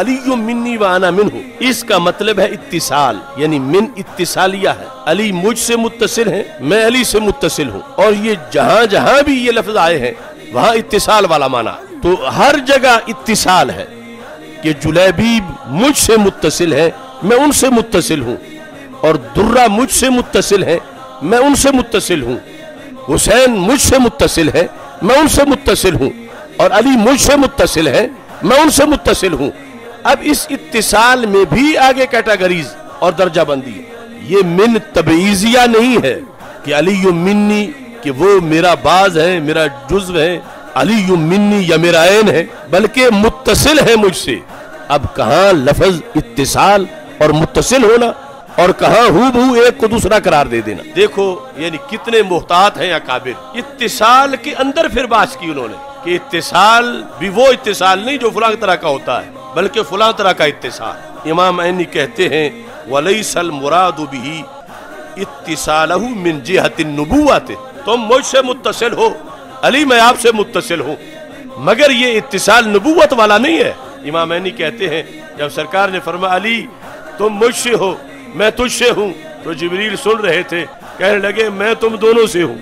अली मिन्नी वाना मिन हो इसका मतलब है इतिसाल यानी मिन इतिसालिया है अली मुझ से मुतसिल है मैं अली से मुतसिल हूँ और ये जहाँ जहाँ भी ये लफ्ज आए हैं वहाँ इतिसाल वाला माना तो हर जगह इतिसाल है कि जुलेबीब मुझ से मुतसिल है मैं उनसे मुतसिल हूँ और दुर्रा मुझ से मुतसिल है मैं उनसे मुतसिल हूँ हुसैन मुझ से मुतसिल है मैं उनसे मुतसिल हूँ और अली मुझ से मुतसिल है मैं उनसे मुतसिल हूँ अब इस इतिसाल में भी आगे कैटेगरीज और दर्जा बंदी है ये मिन तबीजिया नहीं है कि अली मिन्नी कि वो मेरा बाज है मेरा जुज्व है अली मिन्नी या मेरा ऐन है बल्कि मुतसिल है मुझसे अब कहा लफज इतिसाल और मुतसिल होना और कहा हु एक को दूसरा करार दे देना देखो यानी कितने मोहतात हैं अकाबिर इतिसाल के अंदर फिर बात की उन्होंने कि इतिसाल भी वो इतिसाल नहीं जो फुला तरह का होता है बल्कि फुला तरह का इतिसाल इमाम ऐनी कहते हैं वलई सल मुराद भी इतिसाल मिन जिहतिन नबूआत तुम मुझसे मुतसिल हो अली मैं आपसे मुतसिल हूँ मगर ये इतिसाल नबूवत वाला नहीं है इमाम ऐनी कहते हैं जब सरकार ने फरमा अली तुम मुझसे हो मैं तुझसे हूँ तो जबरील सुन रहे थे कहने लगे मैं तुम दोनों से हूँ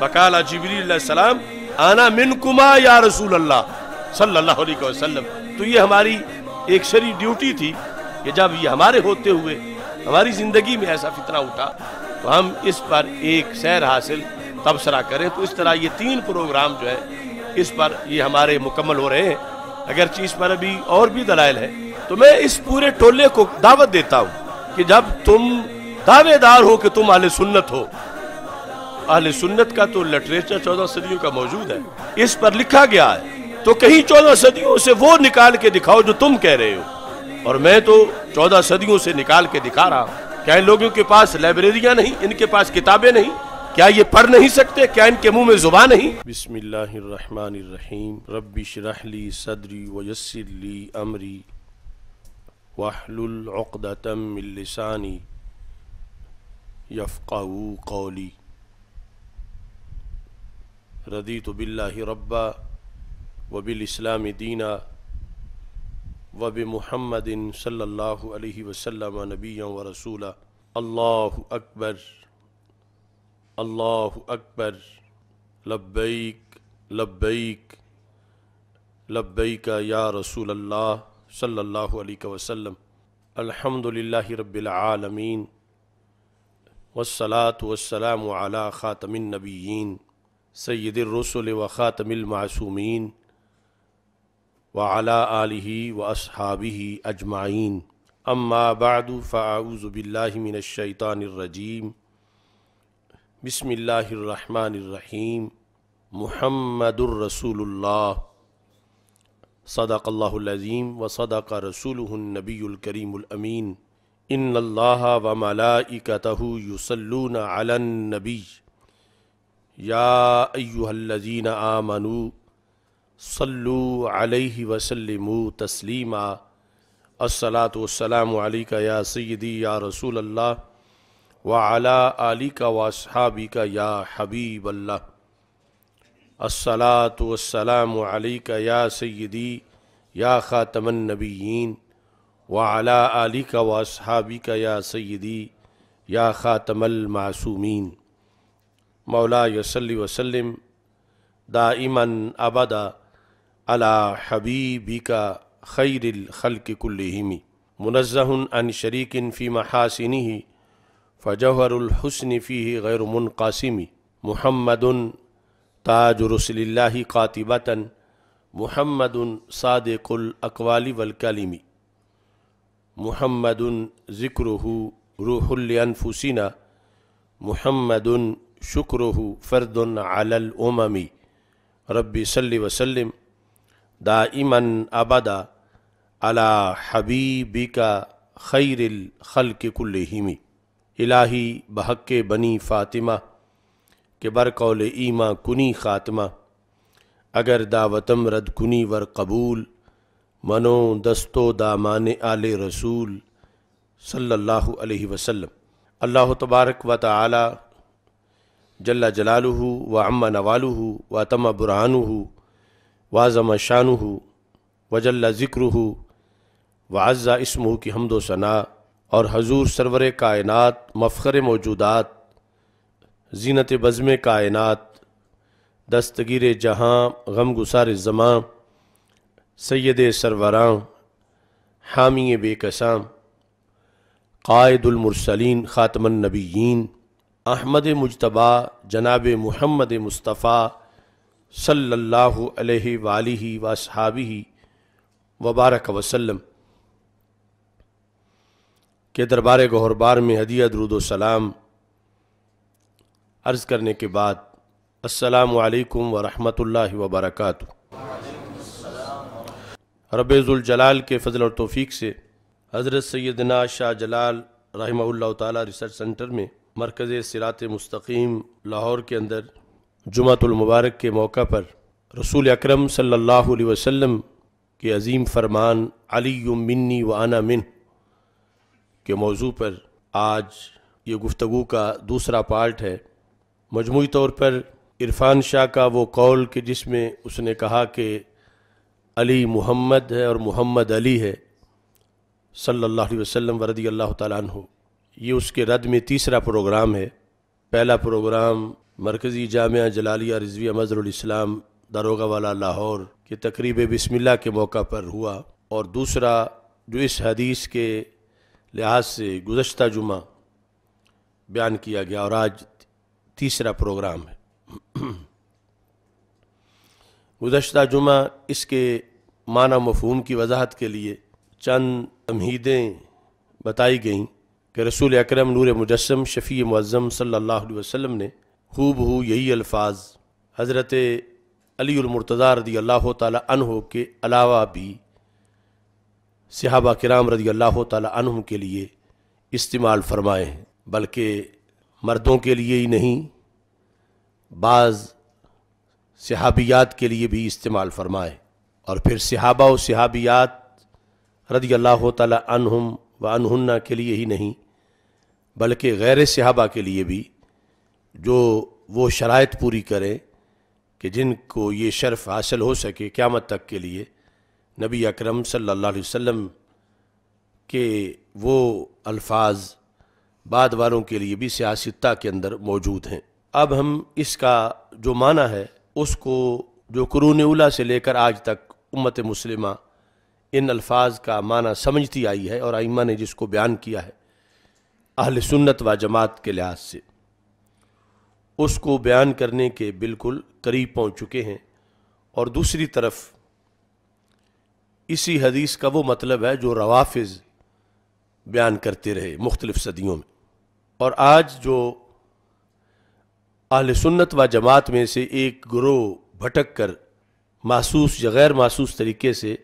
बकाला जबरीसलाम आना मिन कुमा या रसूल अल्लाह सल्लल्लाहु अलैहि वसल्लम तो ये हमारी एक शरी ड्यूटी थी कि जब ये हमारे होते हुए हमारी ज़िंदगी में ऐसा फितना उठा तो हम इस पर एक सैर हासिल तबसरा करें तो इस तरह ये तीन प्रोग्राम जो है इस पर ये हमारे मुकम्मल हो रहे हैं अगर चीज पर अभी और भी दलाइल है तो मैं इस पूरे टोले को दावत देता हूं कि जब तुम दावेदार हो कि तुम आले सुन्नत हो आले सुन्नत का तो लिटरेचर चौदह सदियों का मौजूद है इस पर लिखा गया है तो कहीं चौदह सदियों से वो निकाल के दिखाओ जो तुम कह रहे हो और मैं तो चौदह सदियों से निकाल के दिखा रहा हूं क्या लोगों के पास लाइब्रेरियां नहीं इनके पास किताबें नहीं क्या ये पढ़ नहीं सकते क्या इनके मुंह में जुबान नहीं बिस्मिल्लाहिर्रहमानिर्रहीम रब्बी सदरी वयसरली अमरी واحلل عقدة من لساني يفقه قولي رضيت بالله ربا وبالإسلام دينا وبمحمد صلى الله عليه وسلم نبيا ورسولا الله أكبر الله أكبر لبيك لبيك لبيك يا رسول الله सल्लल्लाहु अलैहि वसल्लम अल्हम्दुलिल्लाहि रब्बिल आलमीन वस्सलात वस्सलाम अला ख़ातमिन नबीयीन सैयद रसूल व ख़ातमिल मासूमीन व अला आलिही व अस्हाबिही अजमाइन अम्मा बाद फ़ाऊज़ु बिल्लाहि मिनश शैतानिर रजीम बिस्मिल्लाहिर रहमानिर रहीम मुहम्मदुर रसूलुल्लाह सदाकल्लाज़ीम व सदाक रसूलनबीकरीमीन इन अल्लाह व मलाइकतह युसल्लून अलनबी या अयुहल्लजीन आमनु सल्लु अलैहि वसल्लम तस्लीमा अस्सलात वसलाम अलैका या सय्यदी या रसूल अल्लाह व अला आलिका व असहाबी का या हबीब अल्लाह असलातम या सैदी या ख़ातमनबीन वाला अली का वसहाबी का या सैदी या ख़ातमलमासूमीन मौला यसली वसलम दाइमन अबदा अला हबीबी का खैरखलक कुल्लिमी मुनज़हन अन शरीकिन फ़ी महासिनी फ़जहरलहसन फ़ी गैरमनकासमी महमदन ताज रसोल्ला कातिबता महमद सादकुल अकवाली वलकलिमी महमद ज़िक्र रूहुलफुसिना महमद शुक्र फ़र्दन आलमी रबी सल्ली वसलम दाइमन अबदा अला हबीबिका का खैरखल के इलाही बहक बनी फ़ातिमा कि कौल ईमा कुनी ख़ात्मा अगर दावतम रद कुनी वर कबूल मनो दस्तो दामान आल रसूल सल्लल्लाहु अलैहि वसल्लम अल्लाह तबारक व ताली जल्ला जलालुहु व अम्मा नवालुहु व तमा बुरहानुहु वाज़म शानुहु वजल्ला ज़िक्रहु व अज़ा इसमह की हमदो सना और हजूर सरवर कायनत मफ़र मौजूदात जीनत बज़म कायनत दस्तगिर जहाँ गम गुसार ज़मां सैद सरवरा हामी बेकसाम कायदुलमरसलिन नबीन अहमद मुजतबा जनाब महमद मुस्तफ़ा सल्लल्लाहु अलैहि वसहाबी वबारक वसल्लम के दरबार गहरबार में हदिया दरुदोसलाम अर्ज़ करने के बाद असलकम वरहमल वबरक जलाल के फ़जल और तोफ़ी से हज़रत सैदना शाह जलाल रहमल्ला रिसर्च सेंटर में मरकज़ सिरात मस्तकीम लाहौर के अंदर मुबारक के मौका पर रसूल अकरम सल्लल्लाहु अलैहि वसल्लम के अजीम फरमान अली मिन्नी व आना मिन के मौजू पर आज ये गुफ्तु का दूसरा पार्ट है मजमू तौर पर इरफान शाह का वो कौल कि जिसमें उसने कहा कि अली मोहम्मद है और मोहम्मद अली है सल्लल्लाहु अलैहि वसल्लम वरदी अल्लाह तु ये उसके रद में तीसरा प्रोग्राम है पहला प्रोग्राम मरकज़ी जाम जलालिया रिजवी इस्लाम दारोगा वाला लाहौर के तकरीब बिस्मिल्ला के मौका पर हुआ और दूसरा जो इस हदीस के लिहाज से गुज्त जुमा बयान किया गया और आज तीसरा प्रोग्राम है गुजशत जुमा इसके माना मफहूम की वजाहत के लिए चंद तमहीदें बताई गईं कि रसूल अक्रम नूर मुजस्म शफ़ी मुज़म सल्ला वसम ने खूब हु यही अल्फाज हज़रत अलीमरतज़ा रदी अल्लाह तह के अलावा भी सहाबा कराम रदी अल्लाह तहों के लिए इस्तेमाल फरमाए हैं बल्कि मर्दों के लिए ही नहीं बाज़ सहाबियात के लिए भी इस्तेमाल फ़रमाए और फिर सहाबा व सहाबियात रदी अल्लाह तहम व अनहन्ना के लिए ही नहीं बल्कि गैर सहाबा के लिए भी जो वो शरात पूरी करें कि जिनको ये शर्फ हासिल हो सके क़्यामत तक के लिए नबी अकरम सल्लल्लाहु अलैहि वसल्लम के वो अल्फाज बाद वालों के लिए भी सियासत के अंदर मौजूद हैं अब हम इसका जो माना है उसको जो कुरून उला से लेकर आज तक उम्मत मुसलिम इन अल्फाज का माना समझती आई है और आइमा ने जिसको बयान किया है अहल सुन्नत व जमात के लिहाज से उसको बयान करने के बिल्कुल करीब पहुँच चुके हैं और दूसरी तरफ इसी हदीस का वो मतलब है जो रवाफिज़ बयान करते रहे मुख्तलिफ़ सदियों में और आज जो अहल सुन्नत व जमात में से एक ग्रोह भटक कर मासूस या गैर मासूस तरीके से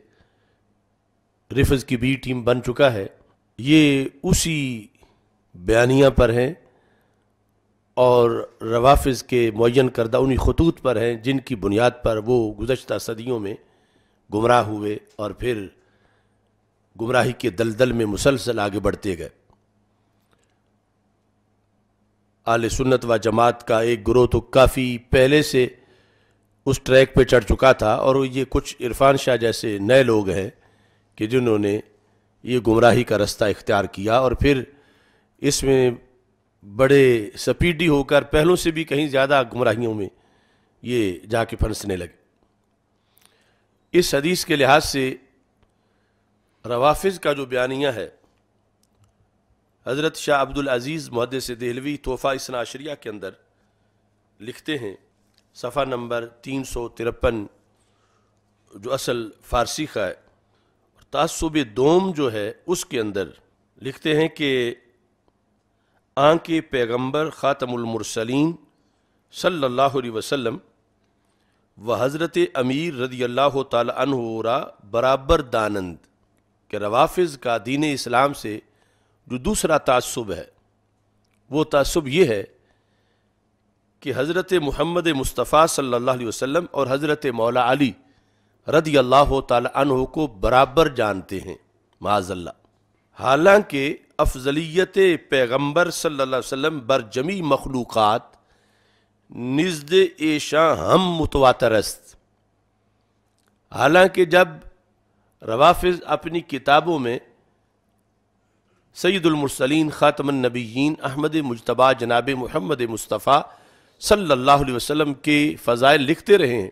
रिफज़ की बी टीम बन चुका है ये उसी बयानिया पर हैं और रवाफ़ के मुन करदा उन्हीं खतूत पर हैं जिनकी बुनियाद पर वो गुजशत सदियों में गुमराह हुए और फिर गुमराही के दलदल में मुसलसल आगे बढ़ते गए आल सुन्नत व जमात का एक ग्रोह तो काफ़ी पहले से उस ट्रैक पे चढ़ चुका था और ये कुछ इरफान शाह जैसे नए लोग हैं कि जिन्होंने ये गुमराही का रास्ता इख्तियार किया और फिर इसमें बड़े सपीडी होकर पहलों से भी कहीं ज़्यादा गुमराहियों में ये जाके फंसने लगे इस हदीस के लिहाज से रवाफिज का जो बयानिया है हज़रत शाह अब्दुल अज़ीज़ महदस दहलवी तोहफ़ा इसनाशरिया के अंदर लिखते हैं सफ़ा नंबर तीन सौ तिरपन जो असल फ़ारसी का है और तसब दोम जो है उसके अंदर लिखते हैं कि आंके पैगम्बर ख़ातमुलमरसलिन सल्ला वसम व हज़रत अमीर रदी अल्लाह तला बराबर दानंद के रवाफ़ का दीन इस्लाम से जो दूसरा तसब है वो तसब यह है कि हज़रत महमद मुस्तफ़ा सल्ला वसम और हज़रत मौला अली रदी अल्लाह तह को बराबर जानते हैं माजल्ला हालांकि अफजलियत पैगम्बर सल्ला वसम बरजमी मखलूक़ नज़द एशा हम मुतवातरस्त हालांकि जब रवाफ़ अपनी किताबों में सैदुलमरसलिन ख़ातमनबीन अहमद मुशतबा जनाब महमद मुस्तफ़ा सल्ला वसम के फ़ज़ाइल लिखते रहे हैं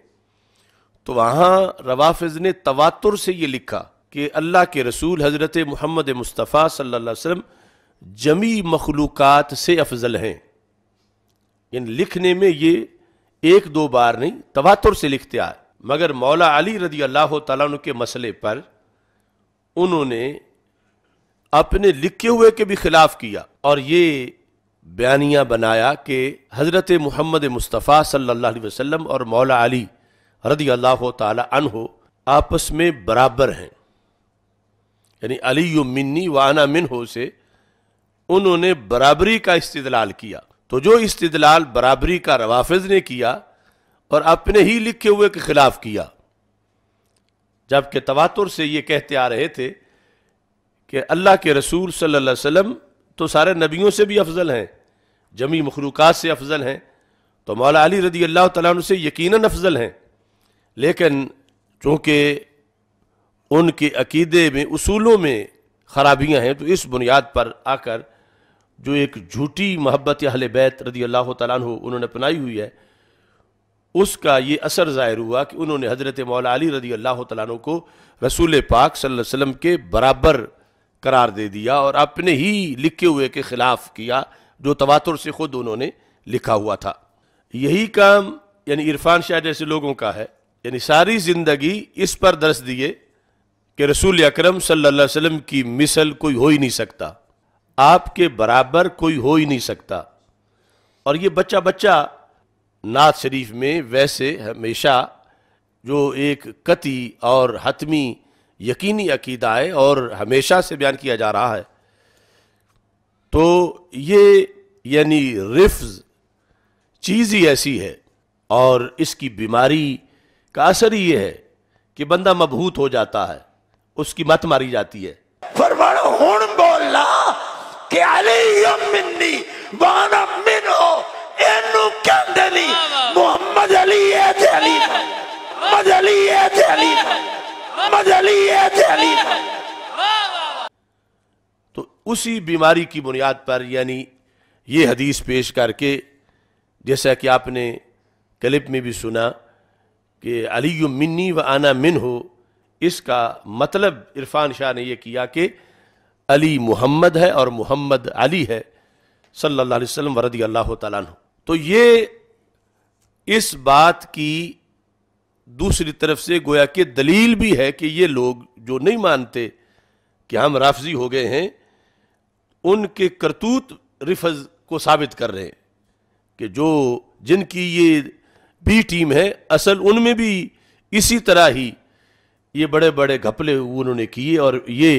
तो वहाँ रवाफ़ ने तवातुर से ये लिखा कि अल्लाह के रसूल हज़रत महमद मुस्तफ़ा सल्ला वसम जमी मखलूक से अफजल हैं इन लिखने में ये एक दो बार नहीं तवातुर से लिखते आए मगर मौला अली रदी अल्लाह तला के मसले पर उन्होंने अपने लिखे हुए के भी खिलाफ किया और ये बयानिया बनाया कि हज़रत मोहम्मद मुस्तफ़ा सल्लल्लाहु अलैहि वसल्लम और मौला अली रदी अल्लाह तहो आपस में बराबर हैं यानी अली मिन्नी वाना मिन हो से उन्होंने बराबरी का इस्तलाल किया तो जो इस्तलाल बराबरी का रवाफिज ने किया और अपने ही लिखे हुए के खिलाफ किया जबकि तवातुर से ये कहते आ रहे थे कि अल्लाह के रसूल सल्लल्लाहु अलैहि वसल्लम तो सारे नबियों से भी अफजल हैं जमी मखलूक से अफजल हैं तो मौला अली रदी अल्लाह तु से यकीन अफजल हैं लेकिन चूँकि उनके अकीदे में असूलों में खराबियाँ हैं तो इस बुनियाद पर आकर जो एक झूठी मोहब्बत अहल बैत रदी अल्लाह तु उन्होंने अपनाई हुई है उसका ये असर ज़ाहिर हुआ कि उन्होंने हज़रत मौला अली रदी अल्लाह तु को रसूल पाक सल्लल्लाहु अलैहि वसल्लम के बराबर करार दे दिया और अपने ही लिखे हुए के खिलाफ किया जो तवातुर से खुद उन्होंने लिखा हुआ था यही काम यानी इरफान शाह जैसे लोगों का है यानी सारी ज़िंदगी इस पर दर्श दिए कि रसूल अक्रम सल्लाम की मिसल कोई हो ही नहीं सकता आपके बराबर कोई हो ही नहीं सकता और ये बच्चा बच्चा नात शरीफ में वैसे हमेशा जो एक कति और हतमी यकीनी अकीदा है और हमेशा से बयान किया जा रहा है तो ये यानी रिफ्ज चीज़ ही ऐसी है और इसकी बीमारी का असर ही ये है कि बंदा मबहूत हो जाता है उसकी मत मारी जाती है मोहम्मद अली अली अली अली मोहम्मद अली थे अली तो उसी बीमारी की बुनियाद पर यानी ये हदीस पेश करके जैसा कि आपने क्लिप में भी सुना कि अली मिन्नी व आना मिन हो इसका मतलब इरफान शाह ने यह किया कि अली मोहम्मद है और मोहम्मद अली है सल्लल्लाहु अलैहि वसल्लम वरदी अल्लाह तला तो ये इस बात की दूसरी तरफ से गोया के दलील भी है कि ये लोग जो नहीं मानते कि हम राफजी हो गए हैं उनके करतूत रिफज को साबित कर रहे हैं कि जो जिनकी ये बी टीम है असल उनमें भी इसी तरह ही ये बड़े बड़े घपले उन्होंने किए और ये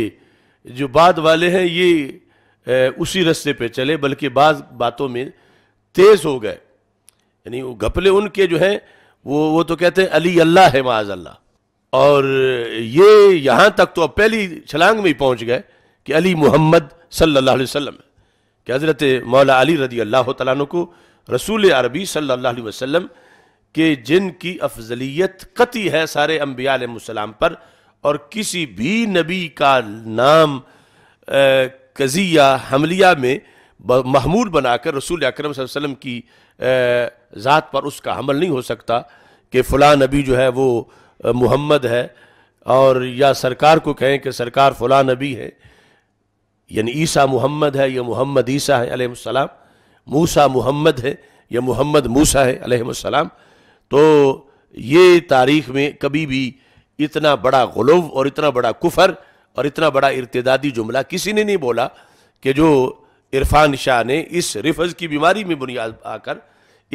जो बाद वाले हैं ये ए, उसी रस्ते पे चले बल्कि बाज बातों में तेज़ हो गए यानी वो घपले उनके जो हैं वो वो तो कहते हैं अली अल्लाह है माज अल्लाह और ये यहाँ तक तो अब पहली छलांग में ही पहुँच गए कि अली मोहम्मद सल्ला वसलम कि हज़रत मौला अली रदी अल्लाह तु को रसूल अरबी सल्ला वसलम के जिनकी अफजलियत कती है सारे अम्बियालम पर और किसी भी नबी का नाम कज़िया हमलिया में महमूल बनाकर रसूल अक्रम की ज़ात पर उसका हमल नहीं हो सकता कि फ़लाँ नबी जो है वो मुहम्मद है और या सरकार को कहें कि सरकार फ़लाँ नबी है यानी ईसा मुहम्मद है या मोहम्मद ईसा है अलैहिस्सलाम मूसा मुहम्मद है या मोहम्मद मूसा है अलैहिस्सलाम तो ये तारीख में कभी भी इतना बड़ा गलव और इतना बड़ा कुफर और इतना बड़ा इरतदादी जुमला किसी ने नहीं बोला कि जो इरफान शाह ने इस रिफज की बीमारी में बुनियाद आकर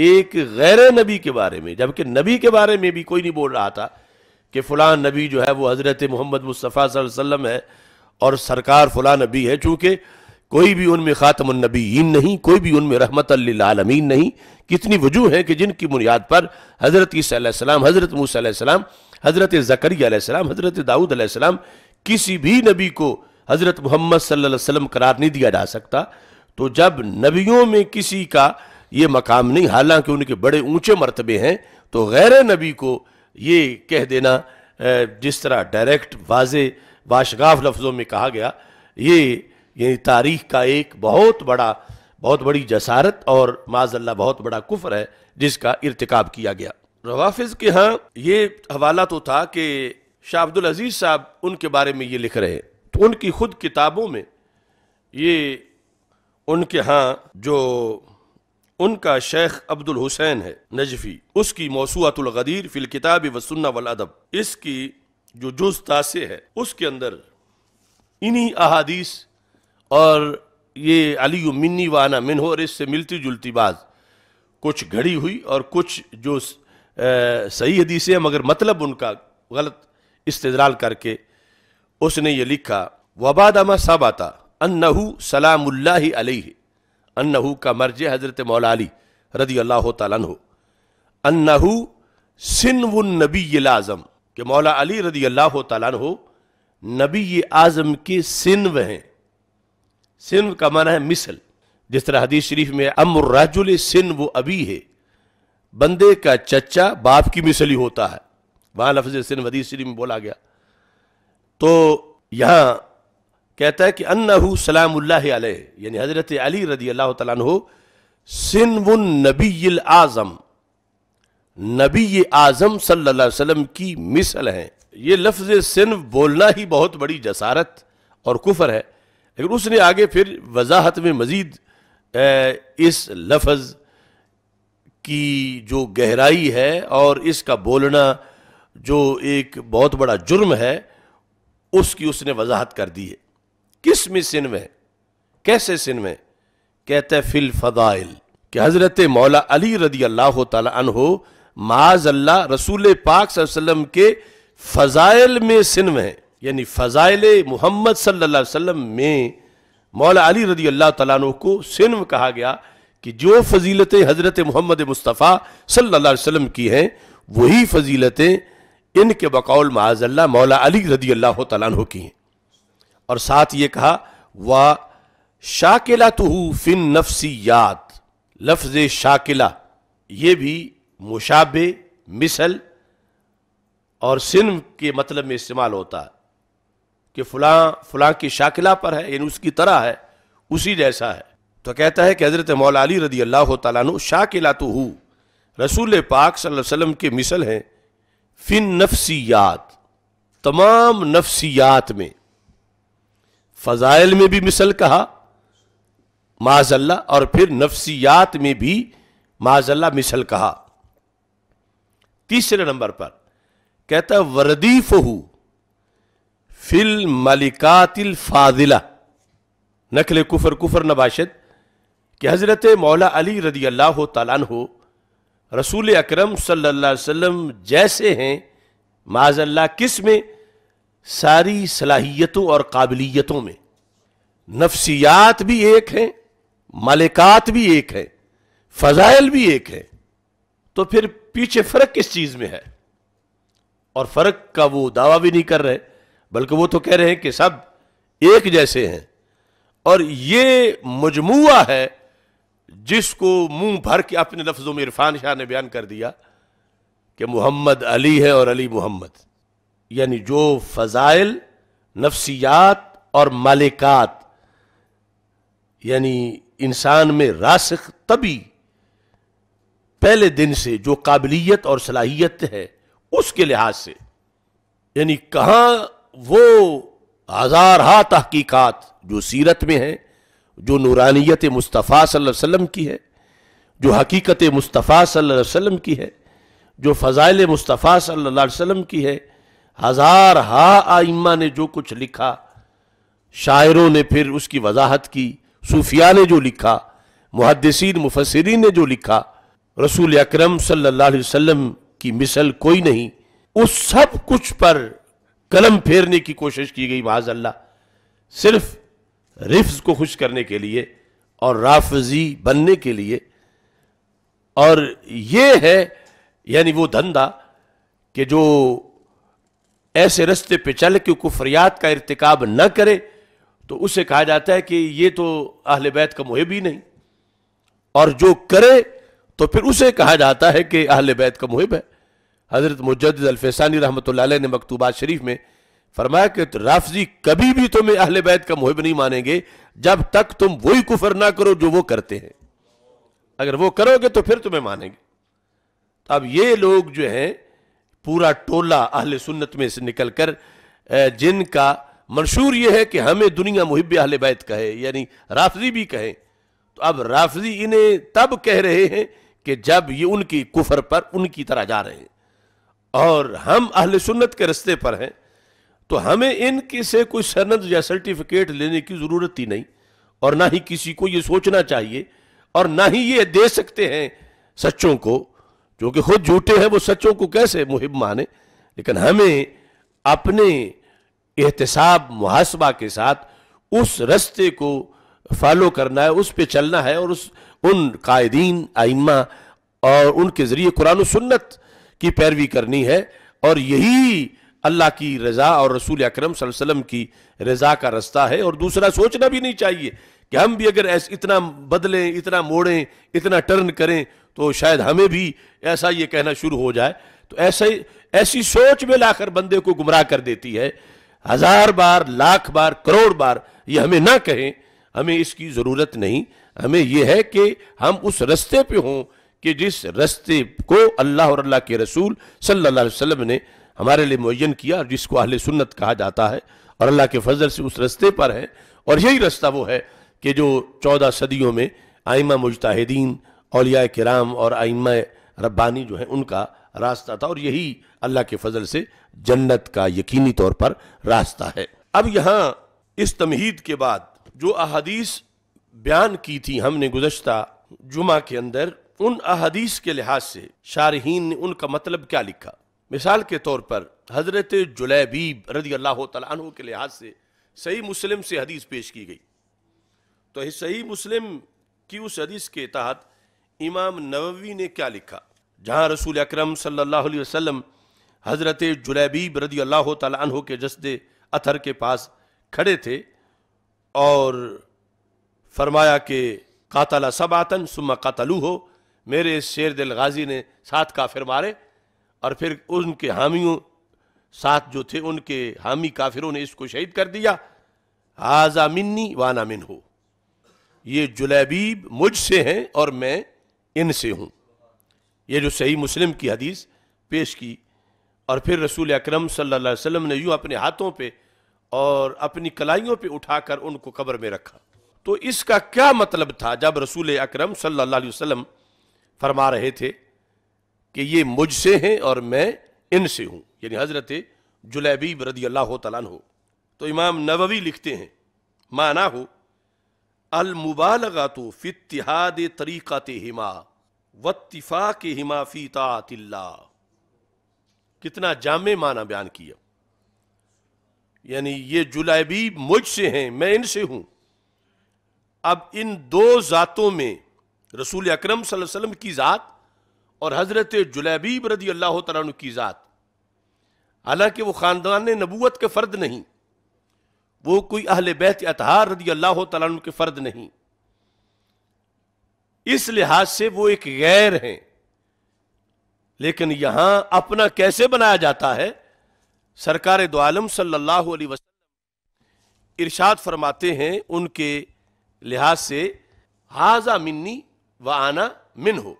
एक गैर नबी के बारे में जबकि नबी के बारे में भी कोई नहीं बोल रहा था कि फ़लां नबी जो है वो हज़रत मोहम्मद मुस्तफ़ा वसम है और सरकार फ़लां नबी है चूँकि कोई भी उनमें ख़ातमनबीन नहीं कोई भी उनमें रहमत आलमीन नहीं कितनी वजूह हैं कि जिनकी बुनियाद पर हज़रत ईसीम हज़रत मूसम हज़रत ज़करी हज़रत दाऊद किसी भी नबी को हज़रत मोहम्मद सल्लल्लाहु अलैहि वसल्लम करार नहीं दिया जा सकता तो जब नबियों में किसी का ये मकाम नहीं हालांकि उनके बड़े ऊंचे मरतबे हैं तो गैर नबी को ये कह देना जिस तरह डायरेक्ट वाज बाशगाफ लफ्ज़ों में कहा गया ये यानी तारीख का एक बहुत बड़ा बहुत बड़ी जसारत और माजल्ला बहुत बड़ा कुफर है जिसका इरतकब किया गया रवाफिज के यहाँ ये हवाला तो था कि शाह अब्दुल अजीज़ साहब उनके बारे में ये लिख रहे हैं तो उनकी खुद किताबों में ये उनके यहाँ जो उनका शेख अब्दुल हुसैन है नजफी उसकी मौसूआतुल गदीर फिल किताब व सुन्ना वल अदब इसकी जो जुज तासे है उसके अंदर इन्हीं अहादीस और ये अली मिन्नी वाना मिनहोर इससे मिलती जुलती बात कुछ घड़ी हुई और कुछ जो सही हदीसें हैं मगर मतलब उनका गलत इस्तेदलाल करके उसने ये लिखा वबादमा साबाता अन्नहू सलामुल्ला अलैहि अन्नहू का मर्ज हज़रत मौलाली रदी अल्लाह तु अन्नहू सिनवुन नबी आज़म के मौला अली रदी अल्लाह तु नबी आज़म के सिनव हैं सिनव का माना है मिसल जिस तरह हदीस शरीफ में सिन व अबी है बंदे का चचा बाप की मिसल ही होता है वहां लफ्ज़ सिन हदीस शरीफ में बोला गया तो यहाँ कहता है कि अन्नहू सलाम अलह यानी हज़रत अली रदी अल्लाह तु सिन नबी आज़म नबी आज़म सल्ला की मिसल हैं ये लफ्ज़ सिन बोलना ही बहुत बड़ी जसारत और कुफर है लेकिन उसने आगे फिर वजाहत में मज़ीद इस लफ्ज़ की जो गहराई है और इसका बोलना जो एक बहुत बड़ा जुर्म है उसकी उसने वजाहत कर दी है किस में सिन में कैसे सिन में कहते फिल फदाइल कि हज़रत मौला अली रदी अल्लाह तहो माज अल्लाह रसूल पाक सल्लम के फ़ज़ाइल में सिन में यानी फ़ज़ाइल मोहम्मद सल्ला वसम में मौला अली रदी अल्लाह तु को सिन कहा गया कि जो फजीलतें हज़रत मोहम्मद मुस्तफ़ा सल्ला वसम की हैं वही फजीलतें इनके बकौल माजल्ला मौला अली रदी अल्लाह तु की हैं और साथ ये कहा वा शाकिला तुहू फिन नफसियात लफ्ज शाकिला ये भी मुशाबे मिसल और सिन के मतलब में इस्तेमाल होता है कि फलां फलां की शाकिला पर है यानी उसकी तरह है उसी जैसा है तो कहता है कि हज़रत मौला अली रदी अल्लाह तु शाकिला तो हूँ रसूल पाक सल्लल्लाहु अलैहि वसल्लम के मिसल हैं फिन नफसियात तमाम नफसियात में फजाइल में भी मिसल कहा माजल्ला और फिर नफसियात में भी माजल्ला मिसल कहा तीसरे नंबर पर कहता वरदीफ हु फिल मलिकातिल फाजिला नखल कुफर कुफर नबाशद कि हज़रत मौला अली रदी अल्लाह तला हो रसूल अक्रम सल्लल्लाहु जैसे हैं माजल्ला किस में सारी सलाहियतों और काबिलियतों में नफ्सियात भी एक हैं मलिकात भी एक है फ़ज़ाइल भी एक है तो फिर पीछे फ़र्क किस चीज़ में है और फ़र्क का वो दावा भी नहीं कर रहे बल्कि वो तो कह रहे हैं कि सब एक जैसे हैं और ये मजमुआ है जिसको मुंह भर के अपने लफ्जों में इरफान शाह ने बयान कर दिया कि मोहम्मद अली है और अली मोहम्मद यानी जो फजाइल नफ्सियात और मालिकात यानी इंसान में रासख तभी पहले दिन से जो काबिलियत और सलाहियत है उसके लिहाज से यानी कहा वो हजारहा तहकीकत जो सीरत में हैं जो नूरानियत मुस्तफ़ा वसम की है जो हकीकत मुस्तफ़ा वसम की है जो फ़ज़ाइल मुस्तफ़ा सल्ला वसम की है हज़ार हा आइम्मा ने जो कुछ लिखा शायरों ने फिर उसकी वजाहत की सूफिया ने जो लिखा मुहदसिन मुफसरीन ने जो लिखा रसूल अक्रम सल्ला की मिसल कोई नहीं उस सब कुछ पर कलम फेरने की कोशिश की गई अल्लाह सिर्फ रिफ्स को खुश करने के लिए और राफजी बनने के लिए और ये है यानी वो धंधा कि जो ऐसे रस्ते पे चल के कुफरियात का इरतकब न करे तो उसे कहा जाता है कि ये तो अहल बैत का मुहिब ही नहीं और जो करे तो फिर उसे कहा जाता है कि अहल बैत का मुहिब है हज़रत मुजद अलफैसानी रहमत ने मकतूबात शरीफ में फरमाया कि तो राफजी कभी भी तुम्हें अहले बैत का मुहिब नहीं मानेंगे जब तक तुम वही कुफर ना करो जो वो करते हैं अगर वो करोगे तो फिर तुम्हें मानेंगे तो अब ये लोग जो हैं पूरा टोला अहल सुन्नत में से निकल कर जिनका मंशूर यह है कि हमें दुनिया मुहिब अहल बैत कहे यानी राफजी भी कहें तो अब राफजी इन्हें तब कह रहे हैं कि जब ये उनकी कुफर पर उनकी तरह जा रहे हैं और हम अहल सुन्नत के रस्ते पर हैं तो हमें इनके से कोई सनद या सर्टिफिकेट लेने की ज़रूरत ही नहीं और ना ही किसी को ये सोचना चाहिए और ना ही ये दे सकते हैं सच्चों को जो कि खुद झूठे हैं वो सच्चों को कैसे मुहिम माने लेकिन हमें अपने एहतसाब मुहासबा के साथ उस रस्ते को फॉलो करना है उस पर चलना है और उस उन कायदीन आइमा और उनके ज़रिए कुरान सुन्नत की पैरवी करनी है और यही अल्लाह की रज़ा और रसूल अक्रम वसम की रज़ा का रास्ता है और दूसरा सोचना भी नहीं चाहिए कि हम भी अगर इतना बदलें इतना मोड़ें इतना टर्न करें तो शायद हमें भी ऐसा ये कहना शुरू हो जाए तो ऐसे ऐसी सोच में लाकर बंदे को गुमराह कर देती है हजार बार लाख बार करोड़ बार ये हमें ना कहें हमें इसकी ज़रूरत नहीं हमें यह है कि हम उस रस्ते पे हों कि जिस रस्ते को अल्लाह और अल्लाह के रसूल सल्लल्लाहु अलैहि वसल्लम ने हमारे लिए मुन किया और जिसको अहल सुन्नत कहा जाता है और अल्लाह के फजल से उस रस्ते पर है और यही रास्ता वो है कि जो चौदह सदियों में आइमा मुजतहदीन अलिया कराम और आइमा रब्बानी जो है उनका रास्ता था और यही अल्लाह के फजल से जन्नत का यकीनी तौर पर रास्ता है अब यहाँ इस तमहीद के बाद जो अदीस बयान की थी हमने गुजशत जुमा के अंदर उन अदीस के लिहाज से शारहीन ने उनका मतलब क्या लिखा मिसाल के तौर पर हज़रत जुलैबीब रदी अल्लाह तु के लिहाज से सही मुस्लिम से हदीस पेश की गई तो सही मुस्लिम की उस हदीस के तहत इमाम नववी ने क्या लिखा जहाँ रसूल अक्रम सल्लल्लाहु हज़रत जुलैबीब रदी अल्लाह तु के जसद अथर के पास खड़े थे और फरमाया कि कातला सब आतन सुमा कातलू हो मेरे शेर दिल गाजी ने सात काफिर मारे और फिर उनके हामियों साथ जो थे उनके हामी काफिरों ने इसको शहीद कर दिया आजा मिन्नी वाना मिन हो ये जुलैबीब मुझसे हैं और मैं इनसे हूं ये जो सही मुस्लिम की हदीस पेश की और फिर रसूल अक्रम सल्लाम ने यूं अपने हाथों पे और अपनी कलाइयों पे उठाकर उनको कब्र में रखा तो इसका क्या मतलब था जब रसूल अक्रम सल्ला वसलम वसल्लम फरमा रहे थे कि ये मुझसे हैं और मैं इनसे हूं यानी हज़रत जुलैबीब रदी अल्लाह तलान हो तो इमाम नबी लिखते हैं माना हो तो फ़ितिहाद ते हिमा वतफा के हिमा फीता कितना जामे माना बयान किया यानी ये जुलेबीब मुझसे हैं मैं इनसे हूं अब इन दो ज़ातों में रसूल अक्रम वसल्लम की ज़ात और हज़रत जुलैबीब रदी अल्लाह तन की ज़ात हालांकि वो ख़ानदान नबूत के फ़र्द नहीं वो कोई अहल बैत अतहार रदी अल्लाह तन के फ़र्द नहीं इस लिहाज से वो एक गैर हैं लेकिन यहां अपना कैसे बनाया जाता है सरकार दो आलम सल्लल्लाहु अलैहि वसल्लम इरशाद फरमाते हैं उनके लिहाज से हाजा मिन्नी व आना मिन हो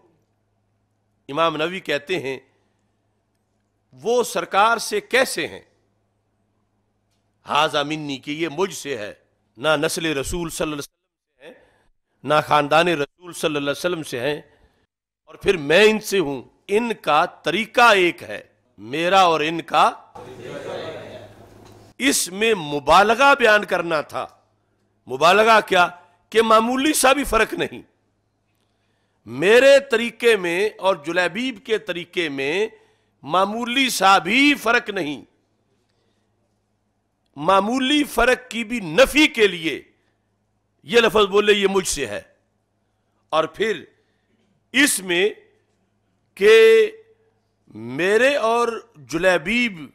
इमाम नवी कहते हैं वो सरकार से कैसे हैं हाजा मिन्नी कि ये मुझसे है ना नस्ल रसूल सल्लल्लाहु अलैहि वसल्लम से हैं ना ख़ानदान रसूल सल्लल्लाहु अलैहि वसल्लम से हैं और फिर मैं इनसे हूं इनका तरीका एक है मेरा और इनका इसमें मुबालगा बयान करना था मुबालगा क्या कि मामूली सा भी फर्क नहीं मेरे तरीके में और जुलैबीब के तरीके में मामूली सा भी फर्क नहीं मामूली फर्क की भी नफी के लिए यह लफज बोले ये मुझसे है और फिर इसमें के मेरे और जुलैबीब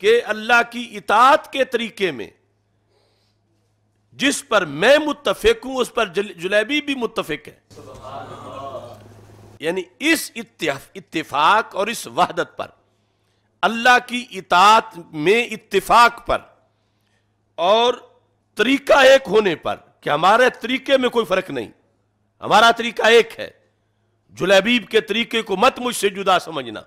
के अल्लाह की इतात के तरीके में जिस पर मैं मुतफिक हूं उस पर जुलेबी भी मुतफिक है यानी इस इत्तेफाक और इस वहदत पर अल्लाह की इतात में इतफाक पर और तरीका एक होने पर कि हमारे तरीके में कोई फर्क नहीं हमारा तरीका एक है जुलेबीब के तरीके को मत मुझसे जुदा समझना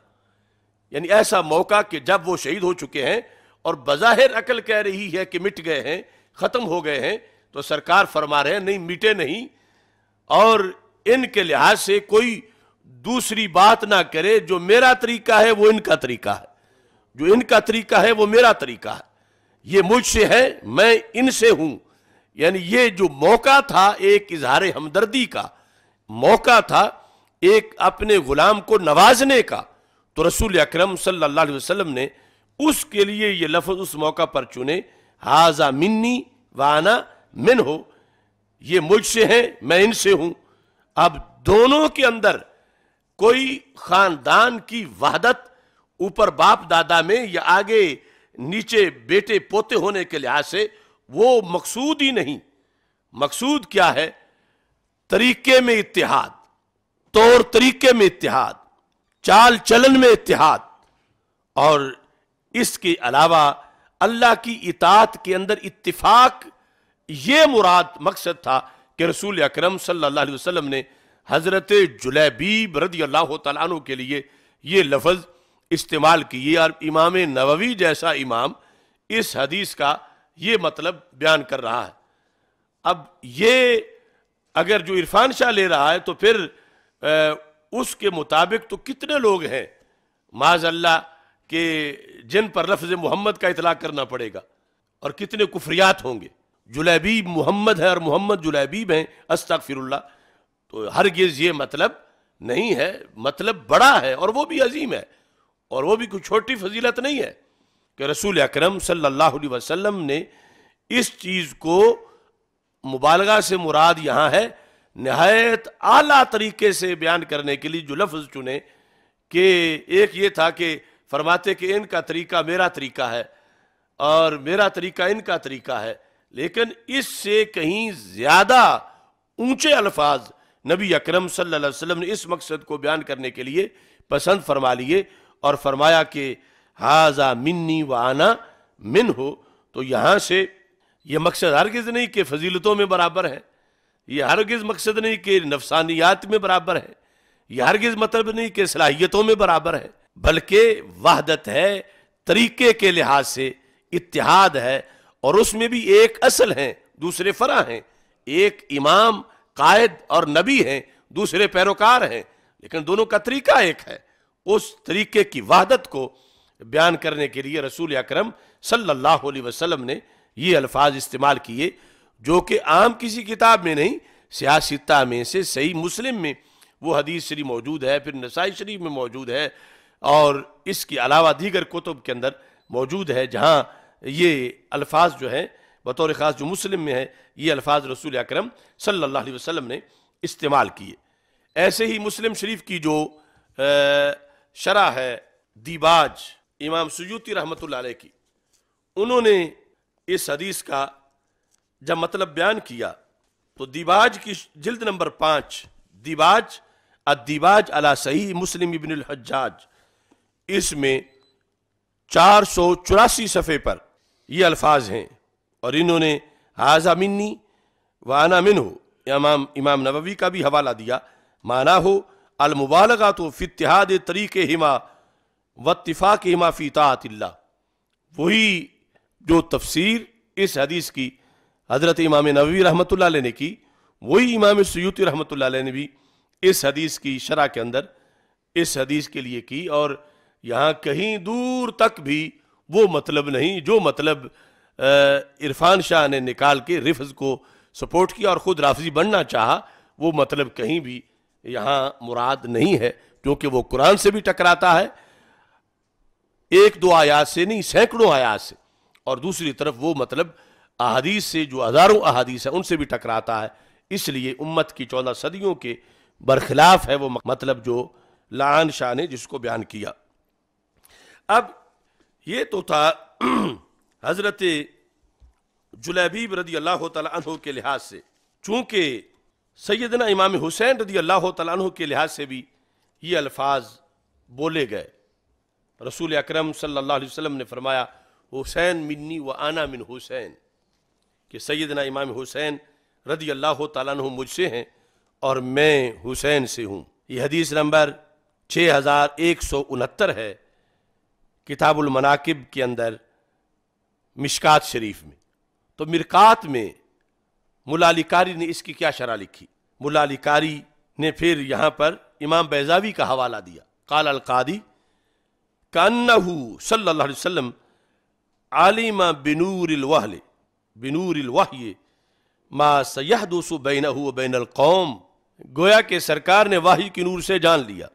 यानी ऐसा मौका कि जब वो शहीद हो चुके हैं और बज़ाहिर अकल कह रही है कि मिट गए हैं खत्म हो गए हैं तो सरकार फरमा रहे हैं नहीं मिटे नहीं और इनके लिहाज से कोई दूसरी बात ना करे जो मेरा तरीका है वो इनका तरीका है जो इनका तरीका है वो मेरा तरीका है ये मुझसे है मैं इनसे हूं यानी ये जो मौका था एक इजहार हमदर्दी का मौका था एक अपने गुलाम को नवाजने का तो रसूल अक्रम सल्ला वसलम ने उसके लिए ये लफ्ज़ उस मौका पर चुने हाजा मिन्नी वाना मिन हो ये मुझसे हैं मैं इनसे हूं अब दोनों के अंदर कोई खानदान की वहादत ऊपर बाप दादा में या आगे नीचे बेटे पोते होने के लिहाज से वो मकसूद ही नहीं मकसूद क्या है तरीके में इतिहाद तौर तरीके में इतिहाद चाल चलन में इतिहाद और इसके अलावा अल्लाह की इतात के अंदर इतफाक ये मुराद मकसद था कि रसूल अक्रम सल्लाम ने हज़रत जुलैबीब रदी अल्लाह तु के लिए ये लफज इस्तेमाल किए और इमाम नववी जैसा इमाम इस हदीस का ये मतलब बयान कर रहा है अब ये अगर जो इरफान शाह ले रहा है तो फिर आ, उसके मुताबिक तो कितने लोग हैं माजल्ला कि जिन पर लफ्ज़ मोहम्मद का इतलाक करना पड़ेगा और कितने कुफरियात होंगे जुलैबीब मोहम्मद है और मोहम्मद जुलैबीब हैं अस्तक फिरुल्ला तो गेज ये मतलब नहीं है मतलब बड़ा है और वो भी अजीम है और वो भी कोई छोटी फजीलत नहीं है कि रसूल अक्रम सल्लाम ने इस चीज़ को मुबालगा से मुराद यहाँ है नहायत आला तरीके से बयान करने के लिए जो लफ्ज़ चुने कि एक ये था कि फरमाते कि इनका तरीका मेरा तरीका है और मेरा तरीका इनका तरीका है लेकिन इससे कहीं ज़्यादा ऊंचे अल्फाज नबी अकरम सल्लल्लाहु अलैहि वसल्लम ने इस मकसद को बयान करने के लिए पसंद फरमा लिए और फरमाया कि हाजा मिन्नी व आना मिन हो तो यहाँ से ये मकसद हरगिज़ नहीं कि फजीलतों में बराबर है ये हरगिज़ मकसद नहीं कि नफसानियात में बराबर है यह हरगिज़ मतलब नहीं कि सलाहियतों में बराबर है बल्कि वहदत है तरीके के लिहाज से इतिहाद है और उसमें भी एक असल है दूसरे फरा हैं एक इमाम कायद और नबी हैं दूसरे पैरोकार हैं लेकिन दोनों का तरीका एक है उस तरीके की वहादत को बयान करने के लिए रसूल अक्रम सल्लल्लाहु अलैहि वसल्लम ने ये अल्फाज इस्तेमाल किए जो कि आम किसी किताब में नहीं सियासिता में से सही मुस्लिम में वो हदीस शरीफ मौजूद है फिर नसाई शरीफ में मौजूद है और इसके अलावा दीगर कुतुब के अंदर मौजूद है जहाँ ये अल्फाज जो हैं बतौर ख़ास जो मुस्लिम में है ये अल्फाज रसूल अक्रम सल्ला वसम ने इस्तेमाल किए ऐसे ही मुस्लिम शरीफ की जो शरा है दीबाज इमाम सयूती रहमत की उन्होंने इस हदीस का जब मतलब बयान किया तो दीबाज की जिल्द नंबर पाँच दीबाज अदीबाज अला सही मुस्लिम इबिन इसमें चार सौ चौरासी सफ़े पर ये अल्फाज हैं और इन्होंने हाजा मिन्नी वाना मिन हो इमाम इमाम नबवी का भी हवाला दिया माना हो अलमुबालगा तो फ़ितहाद तरीक़ हिमा वतफ़ाक़ हिमा फ़ीतातिल्ला वही जो तफसीर इस हदीस की हज़रत इमाम नबी रहमत ने की वही इमाम सयूती रहमत ने भी इस हदीस की शरह के अंदर इस हदीस के लिए की और यहाँ कहीं दूर तक भी वो मतलब नहीं जो मतलब इरफान शाह ने निकाल के रिफ्ज़ को सपोर्ट किया और ख़ुद राफजी बनना चाहा वो मतलब कहीं भी यहाँ मुराद नहीं है क्योंकि वो कुरान से भी टकराता है एक दो आयात से नहीं सैकड़ों आयात से और दूसरी तरफ वो मतलब अहादीस से जो हज़ारों अहादीस है उनसे भी टकराता है इसलिए उम्मत की चौदह सदियों के बरखिलाफ़ है वो मतलब जो लान शाह ने जिसको बयान किया अब ये तो था हजरत जुलैबीब रदी अल्लाह तह के लिहाज से चूंकि सैदना इमाम हुसैन रदी अल्लाह तह के लिहाज से भी ये अल्फाज बोले गए रसूल अक्रम सल्ला ने फरमाया हुसैन मिन्नी व आना मिन हुसैन कि सैदना इमाम हुसैन रदी अल्लाह तह मुझसे हैं और मैं हुसैन से हूँ ये हदीस नंबर छः हज़ार एक सौ उनहत्तर है किताबुल मनाकिब के अंदर मिशकात शरीफ में तो मिरकात में मुलालिकारी ने इसकी क्या शरा लिखी मुलालिकारी ने फिर यहाँ पर इमाम बैजावी का हवाला दिया काल अलकादी कन्नहू सल्लल्लाहु अलैहि वसल्लम आलिमा बिनूरवाहले बिनूरल माँ मा सयाह दोसु बैन हु बैन कौम गोया के सरकार ने वाही की नूर से जान लिया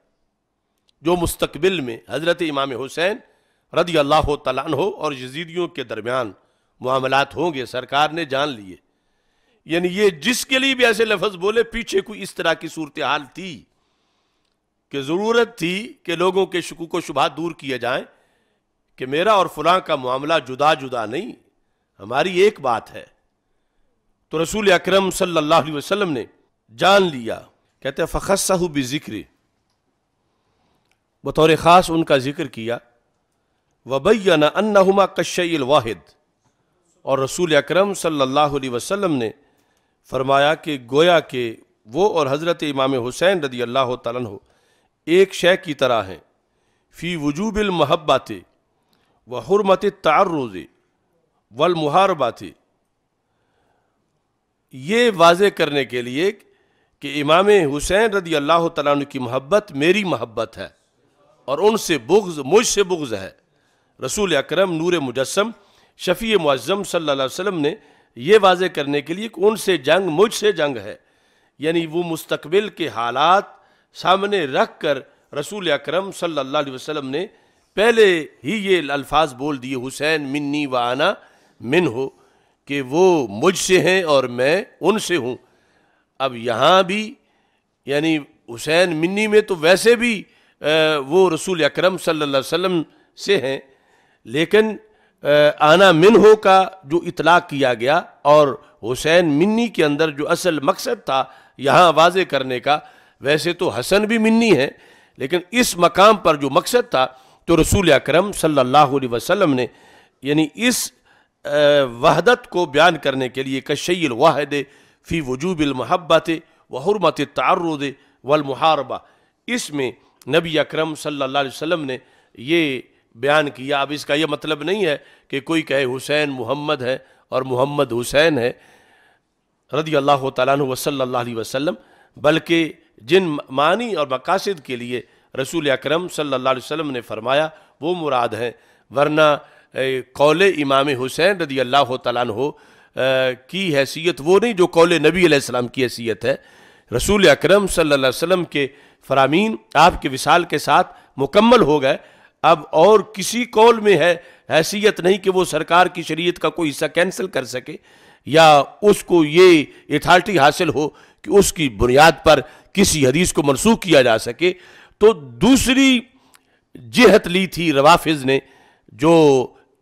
जो मुस्तकबिल में हज़रत इमाम हुसैन रदी अल्लाह तलान हो और यजीदियों के दरमियान मामलात होंगे सरकार ने जान लिए यानी ये जिसके लिए भी ऐसे लफज बोले पीछे कोई इस तरह की सूरत हाल थी कि ज़रूरत थी कि लोगों के शकूक व शुबा दूर किए जाए कि मेरा और फलां का मामला जुदा जुदा नहीं हमारी एक बात है तो रसूल अक्रम सल्लाम ने जान लिया कहते फ़खस साहू भी ज़िक्र बतौर ख़ास उनका जिक्र किया वबैन अन्नमा कश्यल वाहिद और रसूल अक्रम सल्लल्लाहु ने फरमाया कि गोया के वो और हज़रत इमाम हुसैन रदी अल्लाह हो एक शय की तरह हैं फ़ी वजूबिल महब्बात व हरमत तारुज़ वल ये वाज करने के लिए कि इमाम हुसैन रदी अल्लाह तन की महब्बत मेरी महब्बत है और उनसे बुग्ज़ मुझसे बुग्ज़ है रसूल अक्रम नूर मुजस्म शफ़ी मुज़म सल्ला ने यह वाज करने के लिए कौन से जंग मुझ से जंग है यानी वो मुस्तबिल के हालात सामने रख कर रसूल अक्रम सल्ला वसम ने पहले ही ये अल्फाज बोल दिए हुसैन मिन्नी वाना मिन हो कि वो मुझसे हैं और मैं उनसे हूँ अब यहाँ भी यानी हुसैन मिन्नी में तो वैसे भी वो रसूल अक्रम सल्ला वसम से हैं लेकिन आना मिनहो का जो इतलाक किया गया और हुसैन मिन्नी के अंदर जो असल मकसद था यहाँ वाजे करने का वैसे तो हसन भी मिन्नी है लेकिन इस मकाम पर जो मकसद था तो रसूल अक्रम सल्ला वसलम ने यानी इस वहदत को बयान करने के लिए कशैल वाहद फ़ी वजूबिल महब्बत व हरमत वलमहारबा इसमें नबी अक्रम सल्ला वसलम ने ये बयान किया अब इसका यह मतलब नहीं है कि कोई कहे हुसैन मोहम्मद है और मोहम्मद हुसैन है रदी अल्लाह तु वसल्ला वसलम बल्कि जिन मानी और मकासद के लिए रसूल अक्रम सल्ला वसम ने फरमाया वो मुराद हैं वरना कौल इमाम हुसैन रदी अल्लाह तु की हैसियत वो नहीं जो कौल नबी आसमाम की हैसियत है रसूल अक्रम सल्ला वसम के फरामीन आपके विशाल के साथ मुकम्मल हो गए अब और किसी कॉल में है हैसियत नहीं कि वो सरकार की शरीयत का कोई हिस्सा कैंसिल कर सके या उसको ये अथॉरिटी हासिल हो कि उसकी बुनियाद पर किसी हदीस को मनसूख किया जा सके तो दूसरी जिहत ली थी रवाफिज ने जो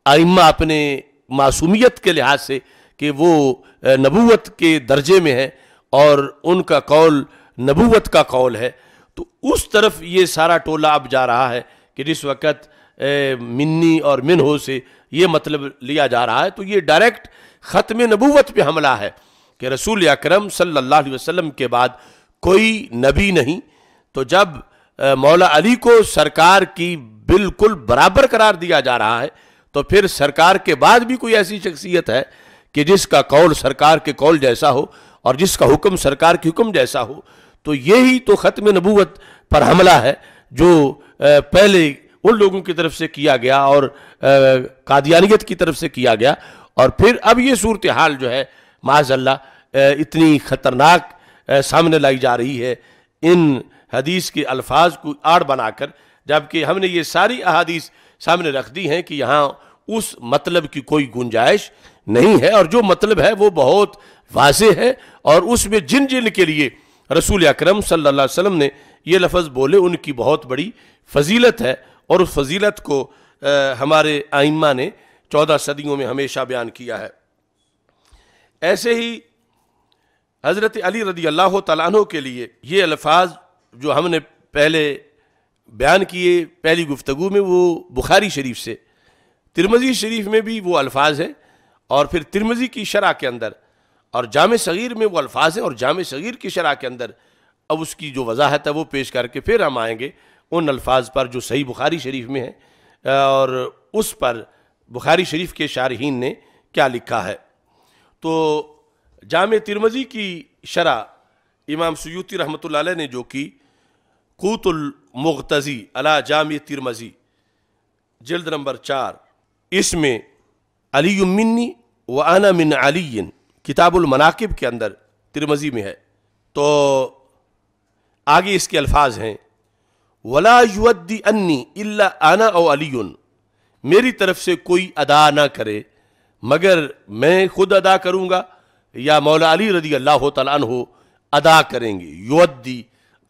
आइम्मा अपने मासूमियत के लिहाज से कि वो नबूवत के दर्जे में है और उनका कौल नबूवत का कौल है तो उस तरफ ये सारा टोला अब जा रहा है कि जिस वक्त मिन्नी और मिनहो से ये मतलब लिया जा रहा है तो ये डायरेक्ट ख़त्म नबूवत पे हमला है कि रसूल अक्रम सल्लल्लाहु वसल्लम के बाद कोई नबी नहीं तो जब मौला अली को सरकार की बिल्कुल बराबर करार दिया जा रहा है तो फिर सरकार के बाद भी कोई ऐसी शख्सियत है कि जिसका कौल सरकार के कौल जैसा हो और जिसका हुक्म सरकार के हुक्म जैसा हो तो यही तो ख़त्म नबूवत पर हमला है जो पहले उन लोगों की तरफ से किया गया और कादियानियत की तरफ से किया गया और फिर अब ये सूरत हाल जो है माजल्ला इतनी ख़तरनाक सामने लाई जा रही है इन हदीस के अल्फाज को आड़ बनाकर जबकि हमने ये सारी अहादीस सामने रख दी हैं कि यहाँ उस मतलब की कोई गुंजाइश नहीं है और जो मतलब है वो बहुत वाज है और उसमें जिन जिन के लिए रसूल अक्रम सल्ला वसम ने ये लफ्ज़ बोले उनकी बहुत बड़ी फजीलत है और उस फजीलत को आ, हमारे आइम्मा ने चौदह सदियों में हमेशा बयान किया है ऐसे ही हज़रत अली रदी अल्लाह तु के लिए ये अल्फाज जो हमने पहले बयान किए पहली गुफ्तु में वो बुखारी शरीफ से तिरमजी शरीफ में भी वो अल्फाज हैं और फिर तिरमजी की शरह के अंदर और जाम सग़ीर में वो अल्फाज हैं और जाम सग़ीर की शरह के अंदर अब उसकी जो वजाहत है वो पेश करके फिर हम आएंगे उन अल्फाज पर जो सही बुखारी शरीफ में है और उस पर बुखारी शरीफ के शारहन ने क्या लिखा है तो जाम तिरमजी की शरा इमाम सयूती रहमत ने जो की कूतुलमगतज़ी अला जाम तिरमजी जल्द नंबर चार इसमें अली व आना मिन अली किताबुल के अंदर तिरमजी में है तो आगे इसके अल्फाज हैं वला युद्दी अन्नी इल्ला आना और अली मेरी तरफ से कोई अदा ना करे मगर मैं खुद अदा करूँगा या मौला अली रदी अल्लाह तला हो अदा करेंगे युद्दी